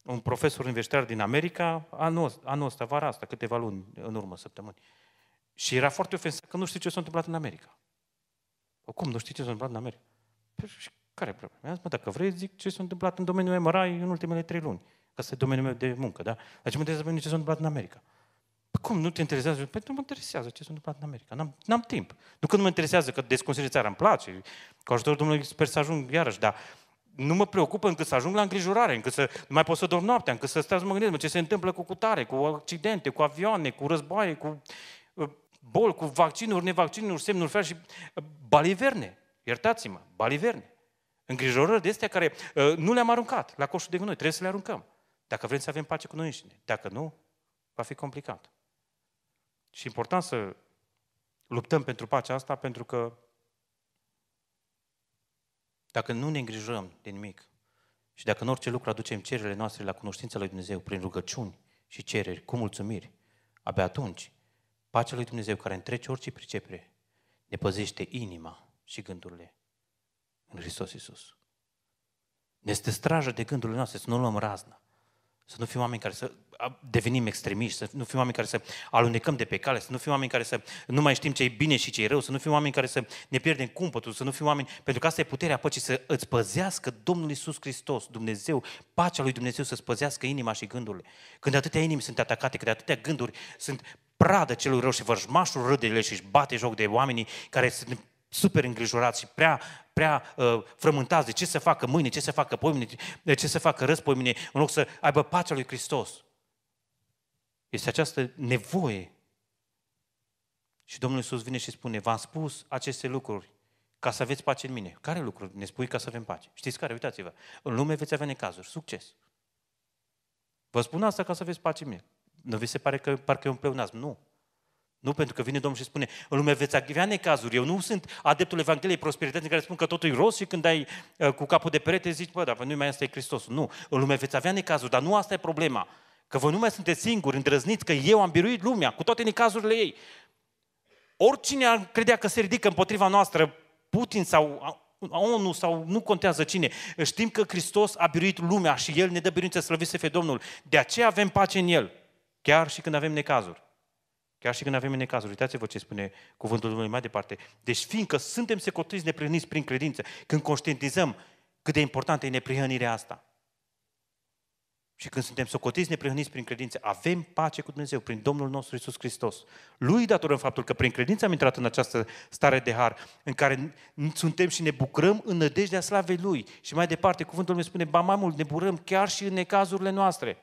un profesor universitar din America anul, anul ăsta, vara asta, câteva luni în urmă, săptămâni. Și era foarte ofensat că nu știu ce s-a întâmplat în America. O, cum, nu știi ce s-a întâmplat în America? Păi, și care e problema? Zis, mă, dacă vrei, zic ce s-a întâmplat în domeniul MRI în ultimele trei luni. Că este domeniul meu de muncă, da? Deci ce mă interesează ce s-a întâmplat în America? Cum? Nu te interesează? Păi nu mă interesează ce s-a în America. N-am, n-am timp. Nu că nu mă interesează, că desconsider țara îmi place. Cu ajutorul Domnului sper să ajung iarăși, dar nu mă preocupă încât să ajung la îngrijorare, încât să nu mai pot să dorm noaptea, încât să stau să mă gândesc ce se întâmplă cu cutare, cu accidente, cu avioane, cu războaie, cu uh, bol, cu vaccinuri, nevaccinuri, semnuri fel și uh, baliverne. Iertați-mă, baliverne. Îngrijorări de astea care uh, nu le-am aruncat la coșul de gunoi, trebuie să le aruncăm. Dacă vrem să avem pace cu noi înșine. Dacă nu, va fi complicat. Și important să luptăm pentru pacea asta, pentru că dacă nu ne îngrijorăm de nimic și dacă în orice lucru aducem cererile noastre la cunoștința lui Dumnezeu prin rugăciuni și cereri cu mulțumiri, abia atunci pacea lui Dumnezeu care întrece orice pricepere ne păzește inima și gândurile în Hristos Iisus. Ne este strajă de gândurile noastre să nu luăm raznă. Să nu fim oameni care să devenim extremiști, să nu fim oameni care să alunecăm de pe cale, să nu fim oameni care să nu mai știm ce e bine și ce e rău, să nu fim oameni care să ne pierdem cumpătul, să nu fim oameni, pentru că asta e puterea păcii, să îți păzească Domnul Iisus Hristos, Dumnezeu, pacea lui Dumnezeu să-ți păzească inima și gândurile. Când atâtea inimi sunt atacate, când atâtea gânduri sunt pradă celui rău și vărjmașul râdele și își bate joc de oamenii care sunt super îngrijorați și prea, prea uh, frământați de ce se facă mâine, ce se facă poimine, de ce se facă poimine, în loc să aibă pacea lui Hristos. Este această nevoie. Și Domnul Iisus vine și spune, v-am spus aceste lucruri ca să aveți pace în mine. Care lucruri ne spui ca să avem pace? Știți care? Uitați-vă. În lume veți avea necazuri, succes. Vă spun asta ca să aveți pace în mine. Nu vi se pare că parcă e un pleonasm? Nu. Nu pentru că vine Domnul și spune, în lume veți avea necazuri. Eu nu sunt adeptul Evangheliei prosperității care spun că totul e rost și când ai uh, cu capul de perete zici, bă, dar nu mai asta e Hristos. Nu, în lume veți avea necazuri, dar nu asta e problema. Că voi nu mai sunteți singuri, îndrăzniți, că eu am biruit lumea cu toate necazurile ei. Oricine ar credea că se ridică împotriva noastră, Putin sau ONU sau nu contează cine, știm că Hristos a biruit lumea și El ne dă biruință, să fie Domnul. De aceea avem pace în El, chiar și când avem necazuri. Chiar și când avem necazuri, uitați-vă ce spune cuvântul Domnului mai departe. Deci fiindcă suntem secotriți neprihăniți prin credință, când conștientizăm cât de importantă e neprihănirea asta, și când suntem socotiți neprihăniți prin credință, avem pace cu Dumnezeu prin Domnul nostru Isus Hristos. Lui datorăm faptul că prin credință am intrat în această stare de har, în care suntem și ne bucurăm în nădejdea slavei Lui. Și mai departe, cuvântul meu spune, ba mai mult, ne bucurăm chiar și în necazurile noastre.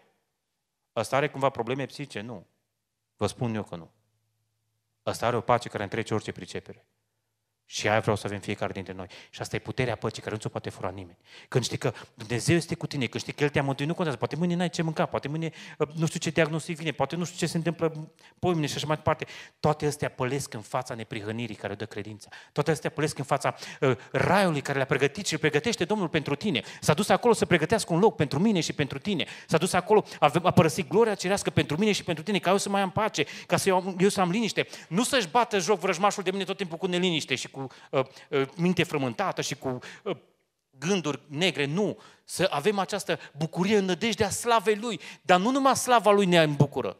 Asta are cumva probleme psihice? Nu. Vă spun eu că nu. Asta are o pace care întrece orice pricepere. Și aia vreau să avem fiecare dintre noi. Și asta e puterea păcii, care nu ți-o poate fura nimeni. Când știi că Dumnezeu este cu tine, când știi că El te-a mântuit, nu contează. Poate mâine n-ai ce mânca, poate mâine ă, nu știu ce diagnostic vine, poate nu știu ce se întâmplă mine și așa mai departe. Toate astea pălesc în fața neprihănirii care o dă credința. Toate astea pălesc în fața uh, raiului care le-a pregătit și îl pregătește Domnul pentru tine. S-a dus acolo să pregătească un loc pentru mine și pentru tine. S-a dus acolo, a, a părăsit gloria cerească pentru mine și pentru tine, ca eu să mai am pace, ca să eu, eu să am liniște. Nu să-și bată joc vrăjmașul de mine tot timpul cu neliniște și cu Uh, uh, minte frământată și cu uh, gânduri negre, nu. Să avem această bucurie în nădejdea slavei Lui. Dar nu numai slava Lui ne îmbucură,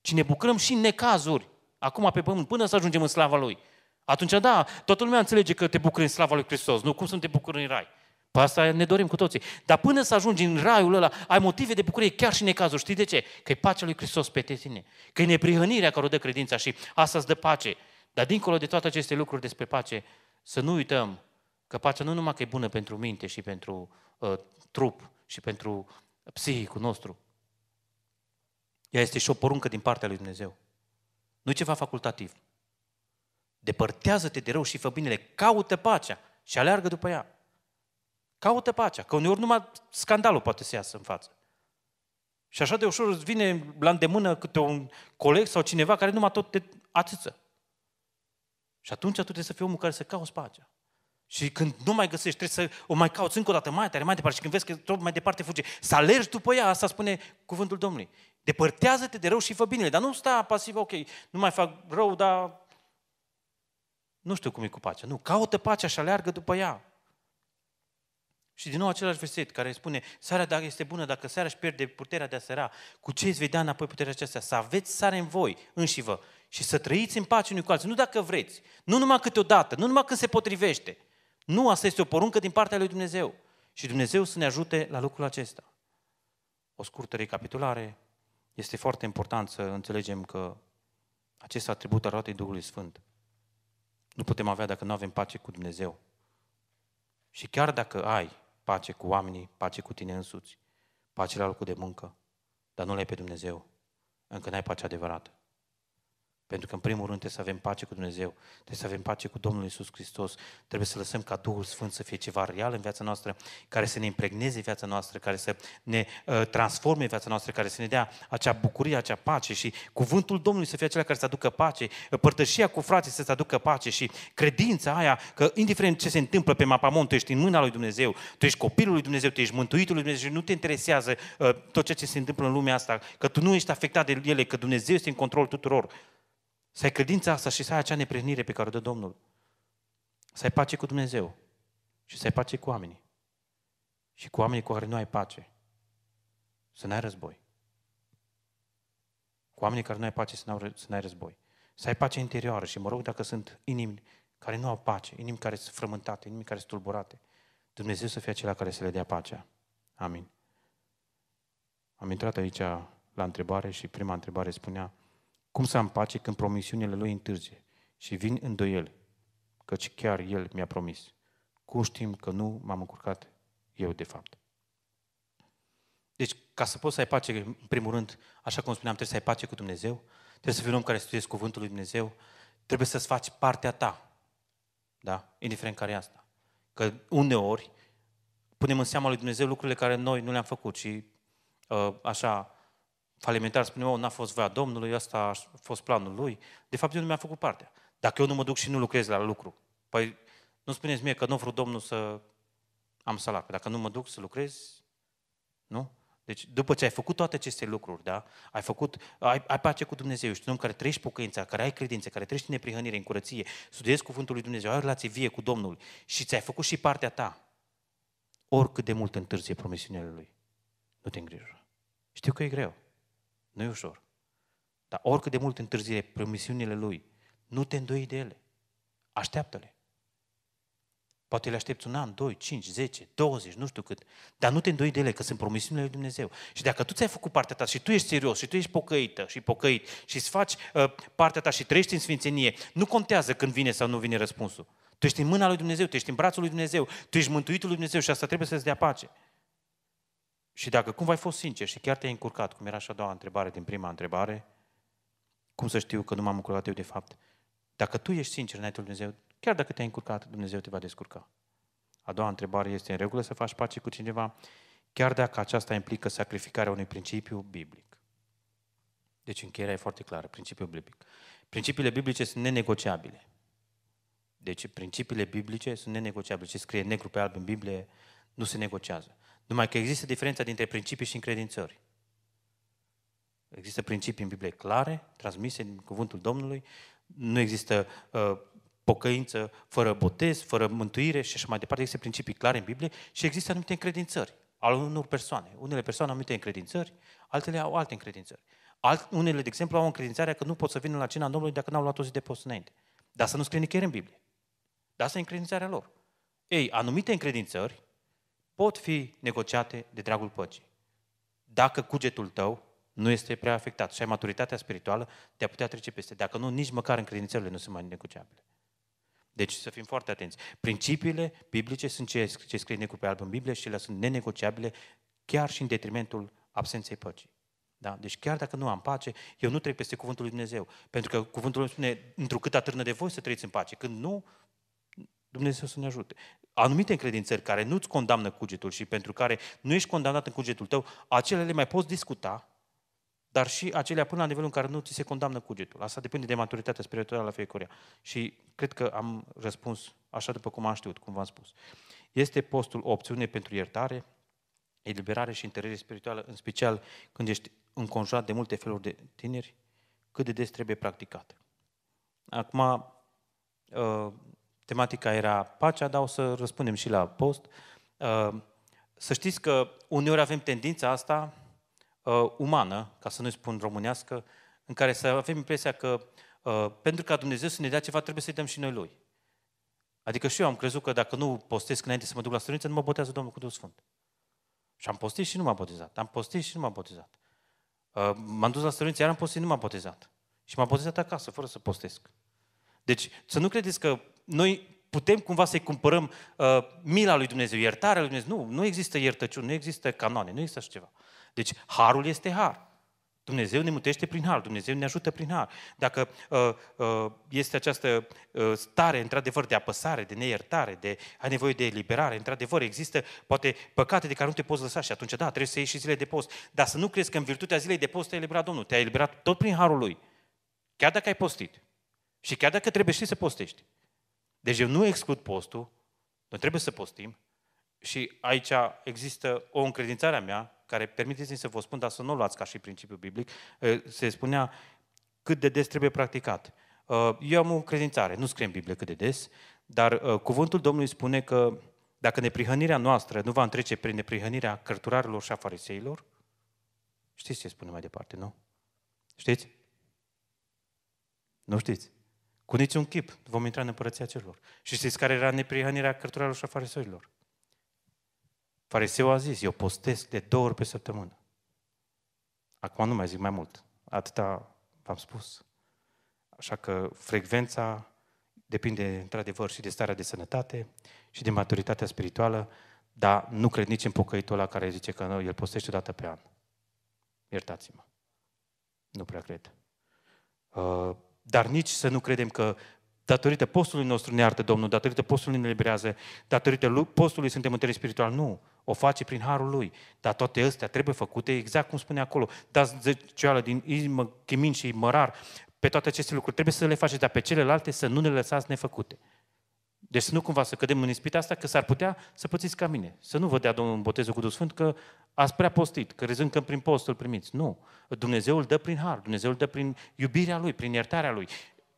ci ne bucurăm și în necazuri. Acum pe pământ, până să ajungem în slava Lui. Atunci, da, toată lumea înțelege că te bucuri în slava Lui Hristos. Nu, cum să nu te bucuri în rai? Pe asta ne dorim cu toții. Dar până să ajungi în raiul ăla, ai motive de bucurie chiar și necazuri. Știi de ce? Că e pacea lui Hristos pe tine. Că e neprihănirea care o dă credința și asta îți dă pace. Dar dincolo de toate aceste lucruri despre pace, să nu uităm că pacea nu numai că e bună pentru minte și pentru uh, trup și pentru psihicul nostru. Ea este și o poruncă din partea lui Dumnezeu. Nu e ceva facultativ. Depărtează-te de rău și fă binele, caută pacea și aleargă după ea. Caută pacea, că uneori numai scandalul poate să iasă în față. Și așa de ușor îți vine la îndemână câte un coleg sau cineva care numai tot te atâță. Și atunci tu trebuie să fii omul care să cauți pacea. Și când nu mai găsești, trebuie să o mai cauți încă o dată, mai tare, mai departe. Și când vezi că tot mai departe fuge, să alergi după ea, asta spune cuvântul Domnului. Depărtează-te de rău și fă binele, dar nu sta pasiv, ok, nu mai fac rău, dar nu știu cum e cu pacea. Nu, caută pacea și aleargă după ea. Și din nou același verset care spune, sarea dacă este bună, dacă seara își pierde puterea de a săra, cu ce îți vei da înapoi puterea aceasta? Să aveți sare în voi, înși vă și să trăiți în pace unii cu alții. Nu dacă vreți, nu numai câteodată, nu numai când se potrivește. Nu, asta este o poruncă din partea lui Dumnezeu. Și Dumnezeu să ne ajute la lucrul acesta. O scurtă recapitulare. Este foarte important să înțelegem că acest atribut al roatei Duhului Sfânt nu putem avea dacă nu avem pace cu Dumnezeu. Și chiar dacă ai pace cu oamenii, pace cu tine însuți, pace la locul de muncă, dar nu le ai pe Dumnezeu, încă n-ai pace adevărată. Pentru că, în primul rând, trebuie să avem pace cu Dumnezeu, trebuie să avem pace cu Domnul Isus Hristos, trebuie să lăsăm ca Duhul Sfânt să fie ceva real în viața noastră, care să ne impregneze viața noastră, care să ne uh, transforme viața noastră, care să ne dea acea bucurie, acea pace și cuvântul Domnului să fie acela care să aducă pace, uh, părtășia cu frații să-ți aducă pace și credința aia că, indiferent ce se întâmplă pe mapamont, tu ești în mâna lui Dumnezeu, tu ești copilul lui Dumnezeu, tu ești mântuitul lui Dumnezeu și nu te interesează uh, tot ceea ce se întâmplă în lumea asta, că tu nu ești afectat de ele, că Dumnezeu este în control tuturor. Să ai credința asta și să ai acea neprihănire pe care o dă Domnul. Să ai pace cu Dumnezeu și să ai pace cu oamenii. Și cu oamenii cu care nu ai pace. Să n-ai război. Cu oamenii care nu ai pace să n-ai război. Să ai pace interioară și mă rog dacă sunt inimi care nu au pace, inimi care sunt frământate, inimi care sunt tulburate. Dumnezeu să fie acela care să le dea pacea. Amin. Am intrat aici la întrebare și prima întrebare spunea cum să am pace când promisiunile lui întârzie și vin îndoieli, căci chiar el mi-a promis. Cum știm că nu m-am încurcat eu de fapt? Deci, ca să poți să ai pace, în primul rând, așa cum spuneam, trebuie să ai pace cu Dumnezeu, trebuie să fii un om care studiezi Cuvântul lui Dumnezeu, trebuie să-ți faci partea ta, da? Indiferent care e asta. Că uneori punem în seama lui Dumnezeu lucrurile care noi nu le-am făcut și uh, așa falimentar, spune, oh, n-a fost voia Domnului, asta a fost planul lui. De fapt, eu nu mi-am făcut partea. Dacă eu nu mă duc și nu lucrez la lucru, păi nu spuneți mie că nu vreau Domnul să am salariu. Păi dacă nu mă duc să lucrez, nu? Deci, după ce ai făcut toate aceste lucruri, da? Ai făcut, ai, ai pace cu Dumnezeu, ești un om care trăiești pocăința, care ai credință, care trăiești în neprihănire, în curăție, studiezi cuvântul lui Dumnezeu, ai o relație vie cu Domnul și ți-ai făcut și partea ta. Oricât de mult întârzie promisiunile lui, nu te îngrijora. Știu că e greu. Nu e ușor. Dar oricât de mult întârzie promisiunile Lui, nu te îndoi de ele. Așteaptă-le. Poate le aștepți un an, 2, 5, 10, 20, nu știu cât. Dar nu te îndoi de ele, că sunt promisiunile lui Dumnezeu. Și dacă tu ți-ai făcut partea ta și tu ești serios și tu ești pocăită și pocăit și îți faci uh, partea ta și trăiești în sfințenie, nu contează când vine sau nu vine răspunsul. Tu ești în mâna lui Dumnezeu, tu ești în brațul lui Dumnezeu, tu ești mântuitul lui Dumnezeu și asta trebuie să-ți dea pace. Și dacă cum ai fost sincer și chiar te-ai încurcat, cum era așa a doua întrebare din prima întrebare, cum să știu că nu m-am încurcat eu de fapt? Dacă tu ești sincer înainte lui Dumnezeu, chiar dacă te-ai încurcat, Dumnezeu te va descurca. A doua întrebare este în regulă să faci pace cu cineva, chiar dacă aceasta implică sacrificarea unui principiu biblic. Deci încheierea e foarte clară, principiul biblic. Principiile biblice sunt nenegociabile. Deci principiile biblice sunt nenegociabile. Ce scrie negru pe alb în Biblie nu se negociază. Numai că există diferența dintre principii și încredințări. Există principii în Biblie clare, transmise din cuvântul Domnului, nu există uh, pocăință fără botez, fără mântuire și așa mai departe. Există principii clare în Biblie și există anumite încredințări al unor persoane. Unele persoane au anumite încredințări, altele au alte încredințări. Alt, unele, de exemplu, au încredințarea că nu pot să vină la cina Domnului dacă n-au luat o zi de post înainte. Dar să nu scrie nicăieri în Biblie. Dar asta e încredințarea lor. Ei, anumite încredințări pot fi negociate de dragul păcii. Dacă cugetul tău nu este prea afectat și ai maturitatea spirituală de a putea trece peste. Dacă nu, nici măcar în credințele nu sunt mai negociabile. Deci să fim foarte atenți. Principiile biblice sunt ce, ce scrie necru pe alb în Biblie și ele sunt nenegociabile chiar și în detrimentul absenței păcii. Da? Deci chiar dacă nu am pace, eu nu trec peste cuvântul lui Dumnezeu. Pentru că cuvântul lui spune, întrucât atârnă de voi să trăiți în pace. Când nu, Dumnezeu să ne ajute anumite încredințări care nu-ți condamnă cugetul și pentru care nu ești condamnat în cugetul tău, acele le mai poți discuta, dar și acelea până la nivelul în care nu ți se condamnă cugetul. Asta depinde de maturitatea spirituală la fiecare Și cred că am răspuns așa după cum am știut, cum v-am spus. Este postul o opțiune pentru iertare, eliberare și întărire spirituală, în special când ești înconjurat de multe feluri de tineri, cât de des trebuie practicat. Acum, uh, tematica era pacea, dar o să răspundem și la post. Uh, să știți că uneori avem tendința asta uh, umană, ca să nu spun românească, în care să avem impresia că uh, pentru ca Dumnezeu să ne dea ceva, trebuie să-i dăm și noi Lui. Adică și eu am crezut că dacă nu postesc înainte să mă duc la străință, nu mă botează Domnul cu Duhul Sfânt. Și am postit și nu m am botezat. Am postit și nu m am botezat. M-am dus la străință, iar am postit, nu m am botezat. Și m am botezat acasă, fără să postesc. Deci, să nu credeți că noi putem cumva să-i cumpărăm uh, mila lui Dumnezeu, iertarea lui Dumnezeu. Nu, nu există iertăciuni, nu există canoane, nu există așa ceva. Deci harul este har. Dumnezeu ne mutește prin har, Dumnezeu ne ajută prin har. Dacă uh, uh, este această uh, stare, într-adevăr, de apăsare, de neiertare, de ai nevoie de eliberare, într-adevăr, există poate păcate de care nu te poți lăsa și atunci, da, trebuie să iei și zile de post. Dar să nu crezi că în virtutea zilei de post te-a eliberat Domnul, te-a eliberat tot prin harul Lui. Chiar dacă ai postit. Și chiar dacă trebuie și să postești. Deci eu nu exclud postul, noi trebuie să postim și aici există o încredințare a mea, care permiteți-mi să vă spun, dar să nu o luați ca și principiu biblic, eh, se spunea cât de des trebuie practicat. Eh, eu am o credințare, nu scriem Biblie cât de des, dar eh, cuvântul Domnului spune că dacă neprihănirea noastră nu va întrece prin neprihănirea cărturarilor și a fariseilor, știți ce spune mai departe, nu? Știți? Nu știți? Cu niciun chip vom intra în împărăția celor. Și știți care era neprihănirea cărturilor și a fariseilor? Fariseul a zis, eu postez de două ori pe săptămână. Acum nu mai zic mai mult. Atâta v-am spus. Așa că frecvența depinde într-adevăr și de starea de sănătate și de maturitatea spirituală, dar nu cred nici în pocăitul ăla care zice că nu, el postește o dată pe an. Iertați-mă. Nu prea cred. Uh, dar nici să nu credem că datorită postului nostru ne arde Domnul, datorită postului ne liberează, datorită postului suntem în spiritual. Nu, o face prin harul Lui. Dar toate astea trebuie făcute exact cum spune acolo. Dați zeceală din izmă, chimin și mărar, pe toate aceste lucruri. Trebuie să le faceți, dar pe celelalte să nu le lăsați nefăcute. Deci să nu cumva să cădem în ispita asta, că s-ar putea să pățiți ca mine. Să nu vă dea Domnul botezul cu Duhul Sfânt, că ați prea postit, că rezând că prin post îl primiți. Nu. Dumnezeu îl dă prin har, Dumnezeu îl dă prin iubirea Lui, prin iertarea Lui.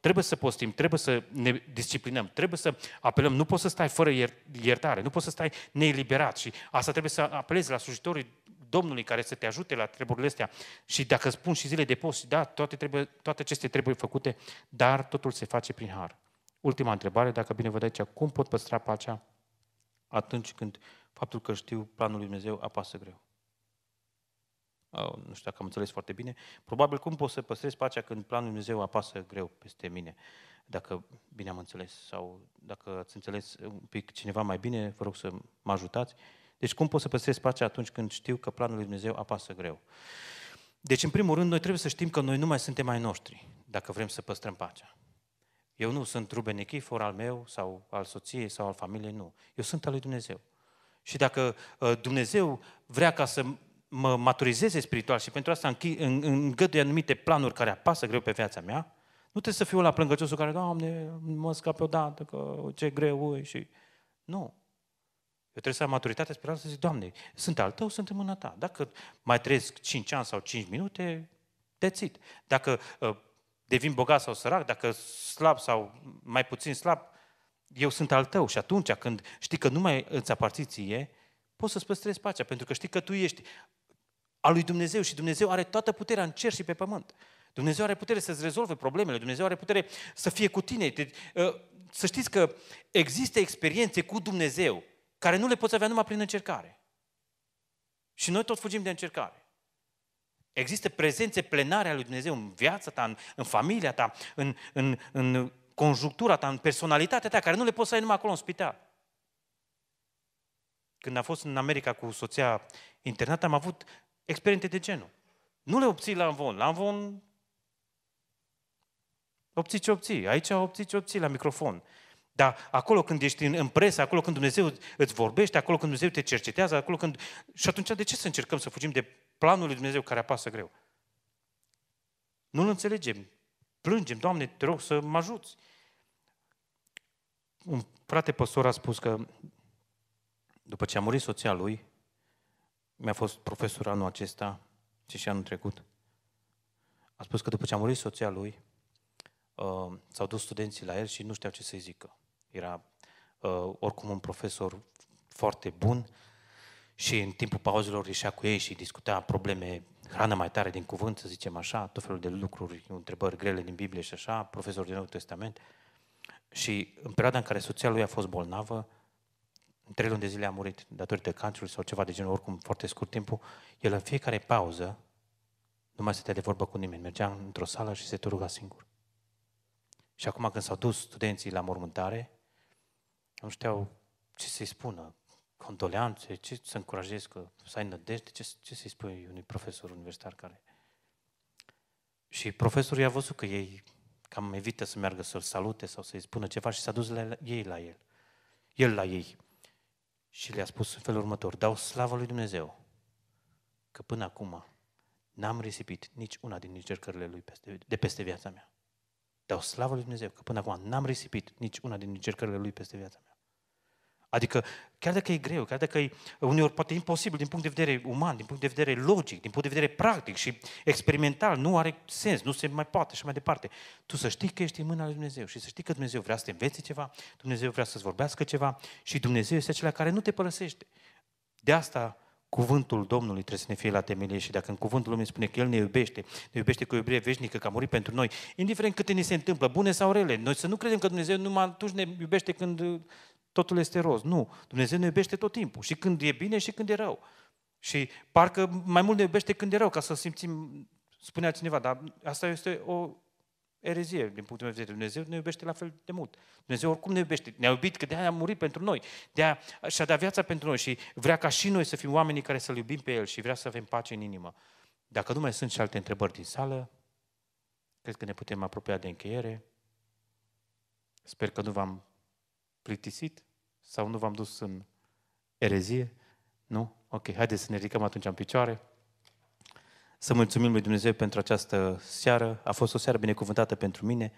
Trebuie să postim, trebuie să ne disciplinăm, trebuie să apelăm. Nu poți să stai fără iertare, nu poți să stai neeliberat și asta trebuie să apelezi la slujitorii Domnului care să te ajute la treburile astea. Și dacă spun și zile de post, da, toate, trebuie, toate acestea trebuie făcute, dar totul se face prin har. Ultima întrebare, dacă bine văd aici, cum pot păstra pacea atunci când faptul că știu planul lui Dumnezeu apasă greu? nu știu dacă am înțeles foarte bine, probabil cum pot să păstrez pacea când planul lui Dumnezeu apasă greu peste mine, dacă bine am înțeles, sau dacă ați înțeles un pic cineva mai bine, vă rog să mă ajutați. Deci cum pot să păstrez pacea atunci când știu că planul lui Dumnezeu apasă greu? Deci, în primul rând, noi trebuie să știm că noi nu mai suntem ai noștri, dacă vrem să păstrăm pacea. Eu nu sunt Ruben Nichifor al meu sau al soției sau al familiei, nu. Eu sunt al lui Dumnezeu. Și dacă uh, Dumnezeu vrea ca să mă maturizeze spiritual și pentru asta îngăduie anumite planuri care apasă greu pe viața mea, nu trebuie să fiu la plângăciosul care, Doamne, mă scap odată, că ce greu e și... Nu. Eu trebuie să am maturitatea spirituală să zic, Doamne, sunt al tău, sunt în mâna ta. Dacă mai trăiesc 5 ani sau 5 minute, dețit. Dacă uh, devin bogat sau sărac, dacă slab sau mai puțin slab, eu sunt al tău și atunci când știi că nu mai îți aparții ție, poți să-ți păstrezi pacea, pentru că știi că tu ești al lui Dumnezeu și Dumnezeu are toată puterea în cer și pe pământ. Dumnezeu are putere să-ți rezolve problemele, Dumnezeu are putere să fie cu tine. Deci, ă, să știți că există experiențe cu Dumnezeu care nu le poți avea numai prin încercare. Și noi tot fugim de încercare. Există prezențe plenare a lui Dumnezeu în viața ta, în, în familia ta, în, în, în conjunctura ta, în personalitatea ta, care nu le poți să ai numai acolo în spital. Când am fost în America cu soția internată, am avut experiențe de genul. Nu le obții la învon. La învon, obții ce obții. Aici obții ce obții la microfon. Dar acolo când ești în, în presă, acolo când Dumnezeu îți vorbește, acolo când Dumnezeu te cercetează, acolo când... Și atunci de ce să încercăm să fugim de planul lui Dumnezeu care apasă greu. Nu-l înțelegem. Plângem, Doamne, te rog să mă ajuți. Un frate păstor a spus că după ce a murit soția lui, mi-a fost profesor anul acesta, ce și anul trecut, a spus că după ce a murit soția lui, uh, s-au dus studenții la el și nu știau ce să-i zică. Era uh, oricum un profesor foarte bun, și în timpul pauzelor ieșea cu ei și discuta probleme, hrană mai tare din cuvânt, să zicem așa, tot felul de lucruri, întrebări grele din Biblie și așa, profesor din Nou Testament. Și în perioada în care soția lui a fost bolnavă, în trei luni de zile a murit datorită cancerului sau ceva de genul, oricum foarte scurt timpul, el în fiecare pauză nu mai stătea de vorbă cu nimeni, mergea într-o sală și se ruga singur. Și acum când s-au dus studenții la mormântare, nu știau ce să-i spună, condoleanțe, ce să încurajezi că să ai nădejde, ce, ce să-i spui unui profesor universitar care... Și profesorul i-a văzut că ei cam evită să meargă să-l salute sau să-i spună ceva și s-a dus la ei la el. El la ei. Și le-a spus în felul următor, dau slavă lui Dumnezeu că până acum n-am risipit nici una din încercările lui peste, de peste viața mea. Dau slavă lui Dumnezeu că până acum n-am risipit nici una din încercările lui peste viața mea. Adică, chiar dacă e greu, chiar dacă e uneori poate imposibil din punct de vedere uman, din punct de vedere logic, din punct de vedere practic și experimental, nu are sens, nu se mai poate și mai departe. Tu să știi că ești în mâna lui Dumnezeu și să știi că Dumnezeu vrea să te învețe ceva, Dumnezeu vrea să-ți vorbească ceva și Dumnezeu este acela care nu te părăsește. De asta cuvântul Domnului trebuie să ne fie la temelie și dacă în cuvântul Domnului spune că El ne iubește, ne iubește cu iubire veșnică, că a murit pentru noi, indiferent câte ni se întâmplă, bune sau rele, noi să nu credem că Dumnezeu numai atunci ne iubește când totul este roz. Nu, Dumnezeu ne iubește tot timpul. Și când e bine și când e rău. Și parcă mai mult ne iubește când e rău, ca să simțim, spunea cineva, dar asta este o erezie din punctul meu de vedere. Dumnezeu ne iubește la fel de mult. Dumnezeu oricum ne iubește. Ne-a iubit că de-aia a murit pentru noi. de -a, și-a dat viața pentru noi și vrea ca și noi să fim oamenii care să-L iubim pe El și vrea să avem pace în inimă. Dacă nu mai sunt și alte întrebări din sală, cred că ne putem apropia de încheiere. Sper că nu v-am plictisit. Sau nu v-am dus în erezie? Nu? Ok, haideți să ne ridicăm atunci în picioare. Să mulțumim lui Dumnezeu pentru această seară. A fost o seară binecuvântată pentru mine.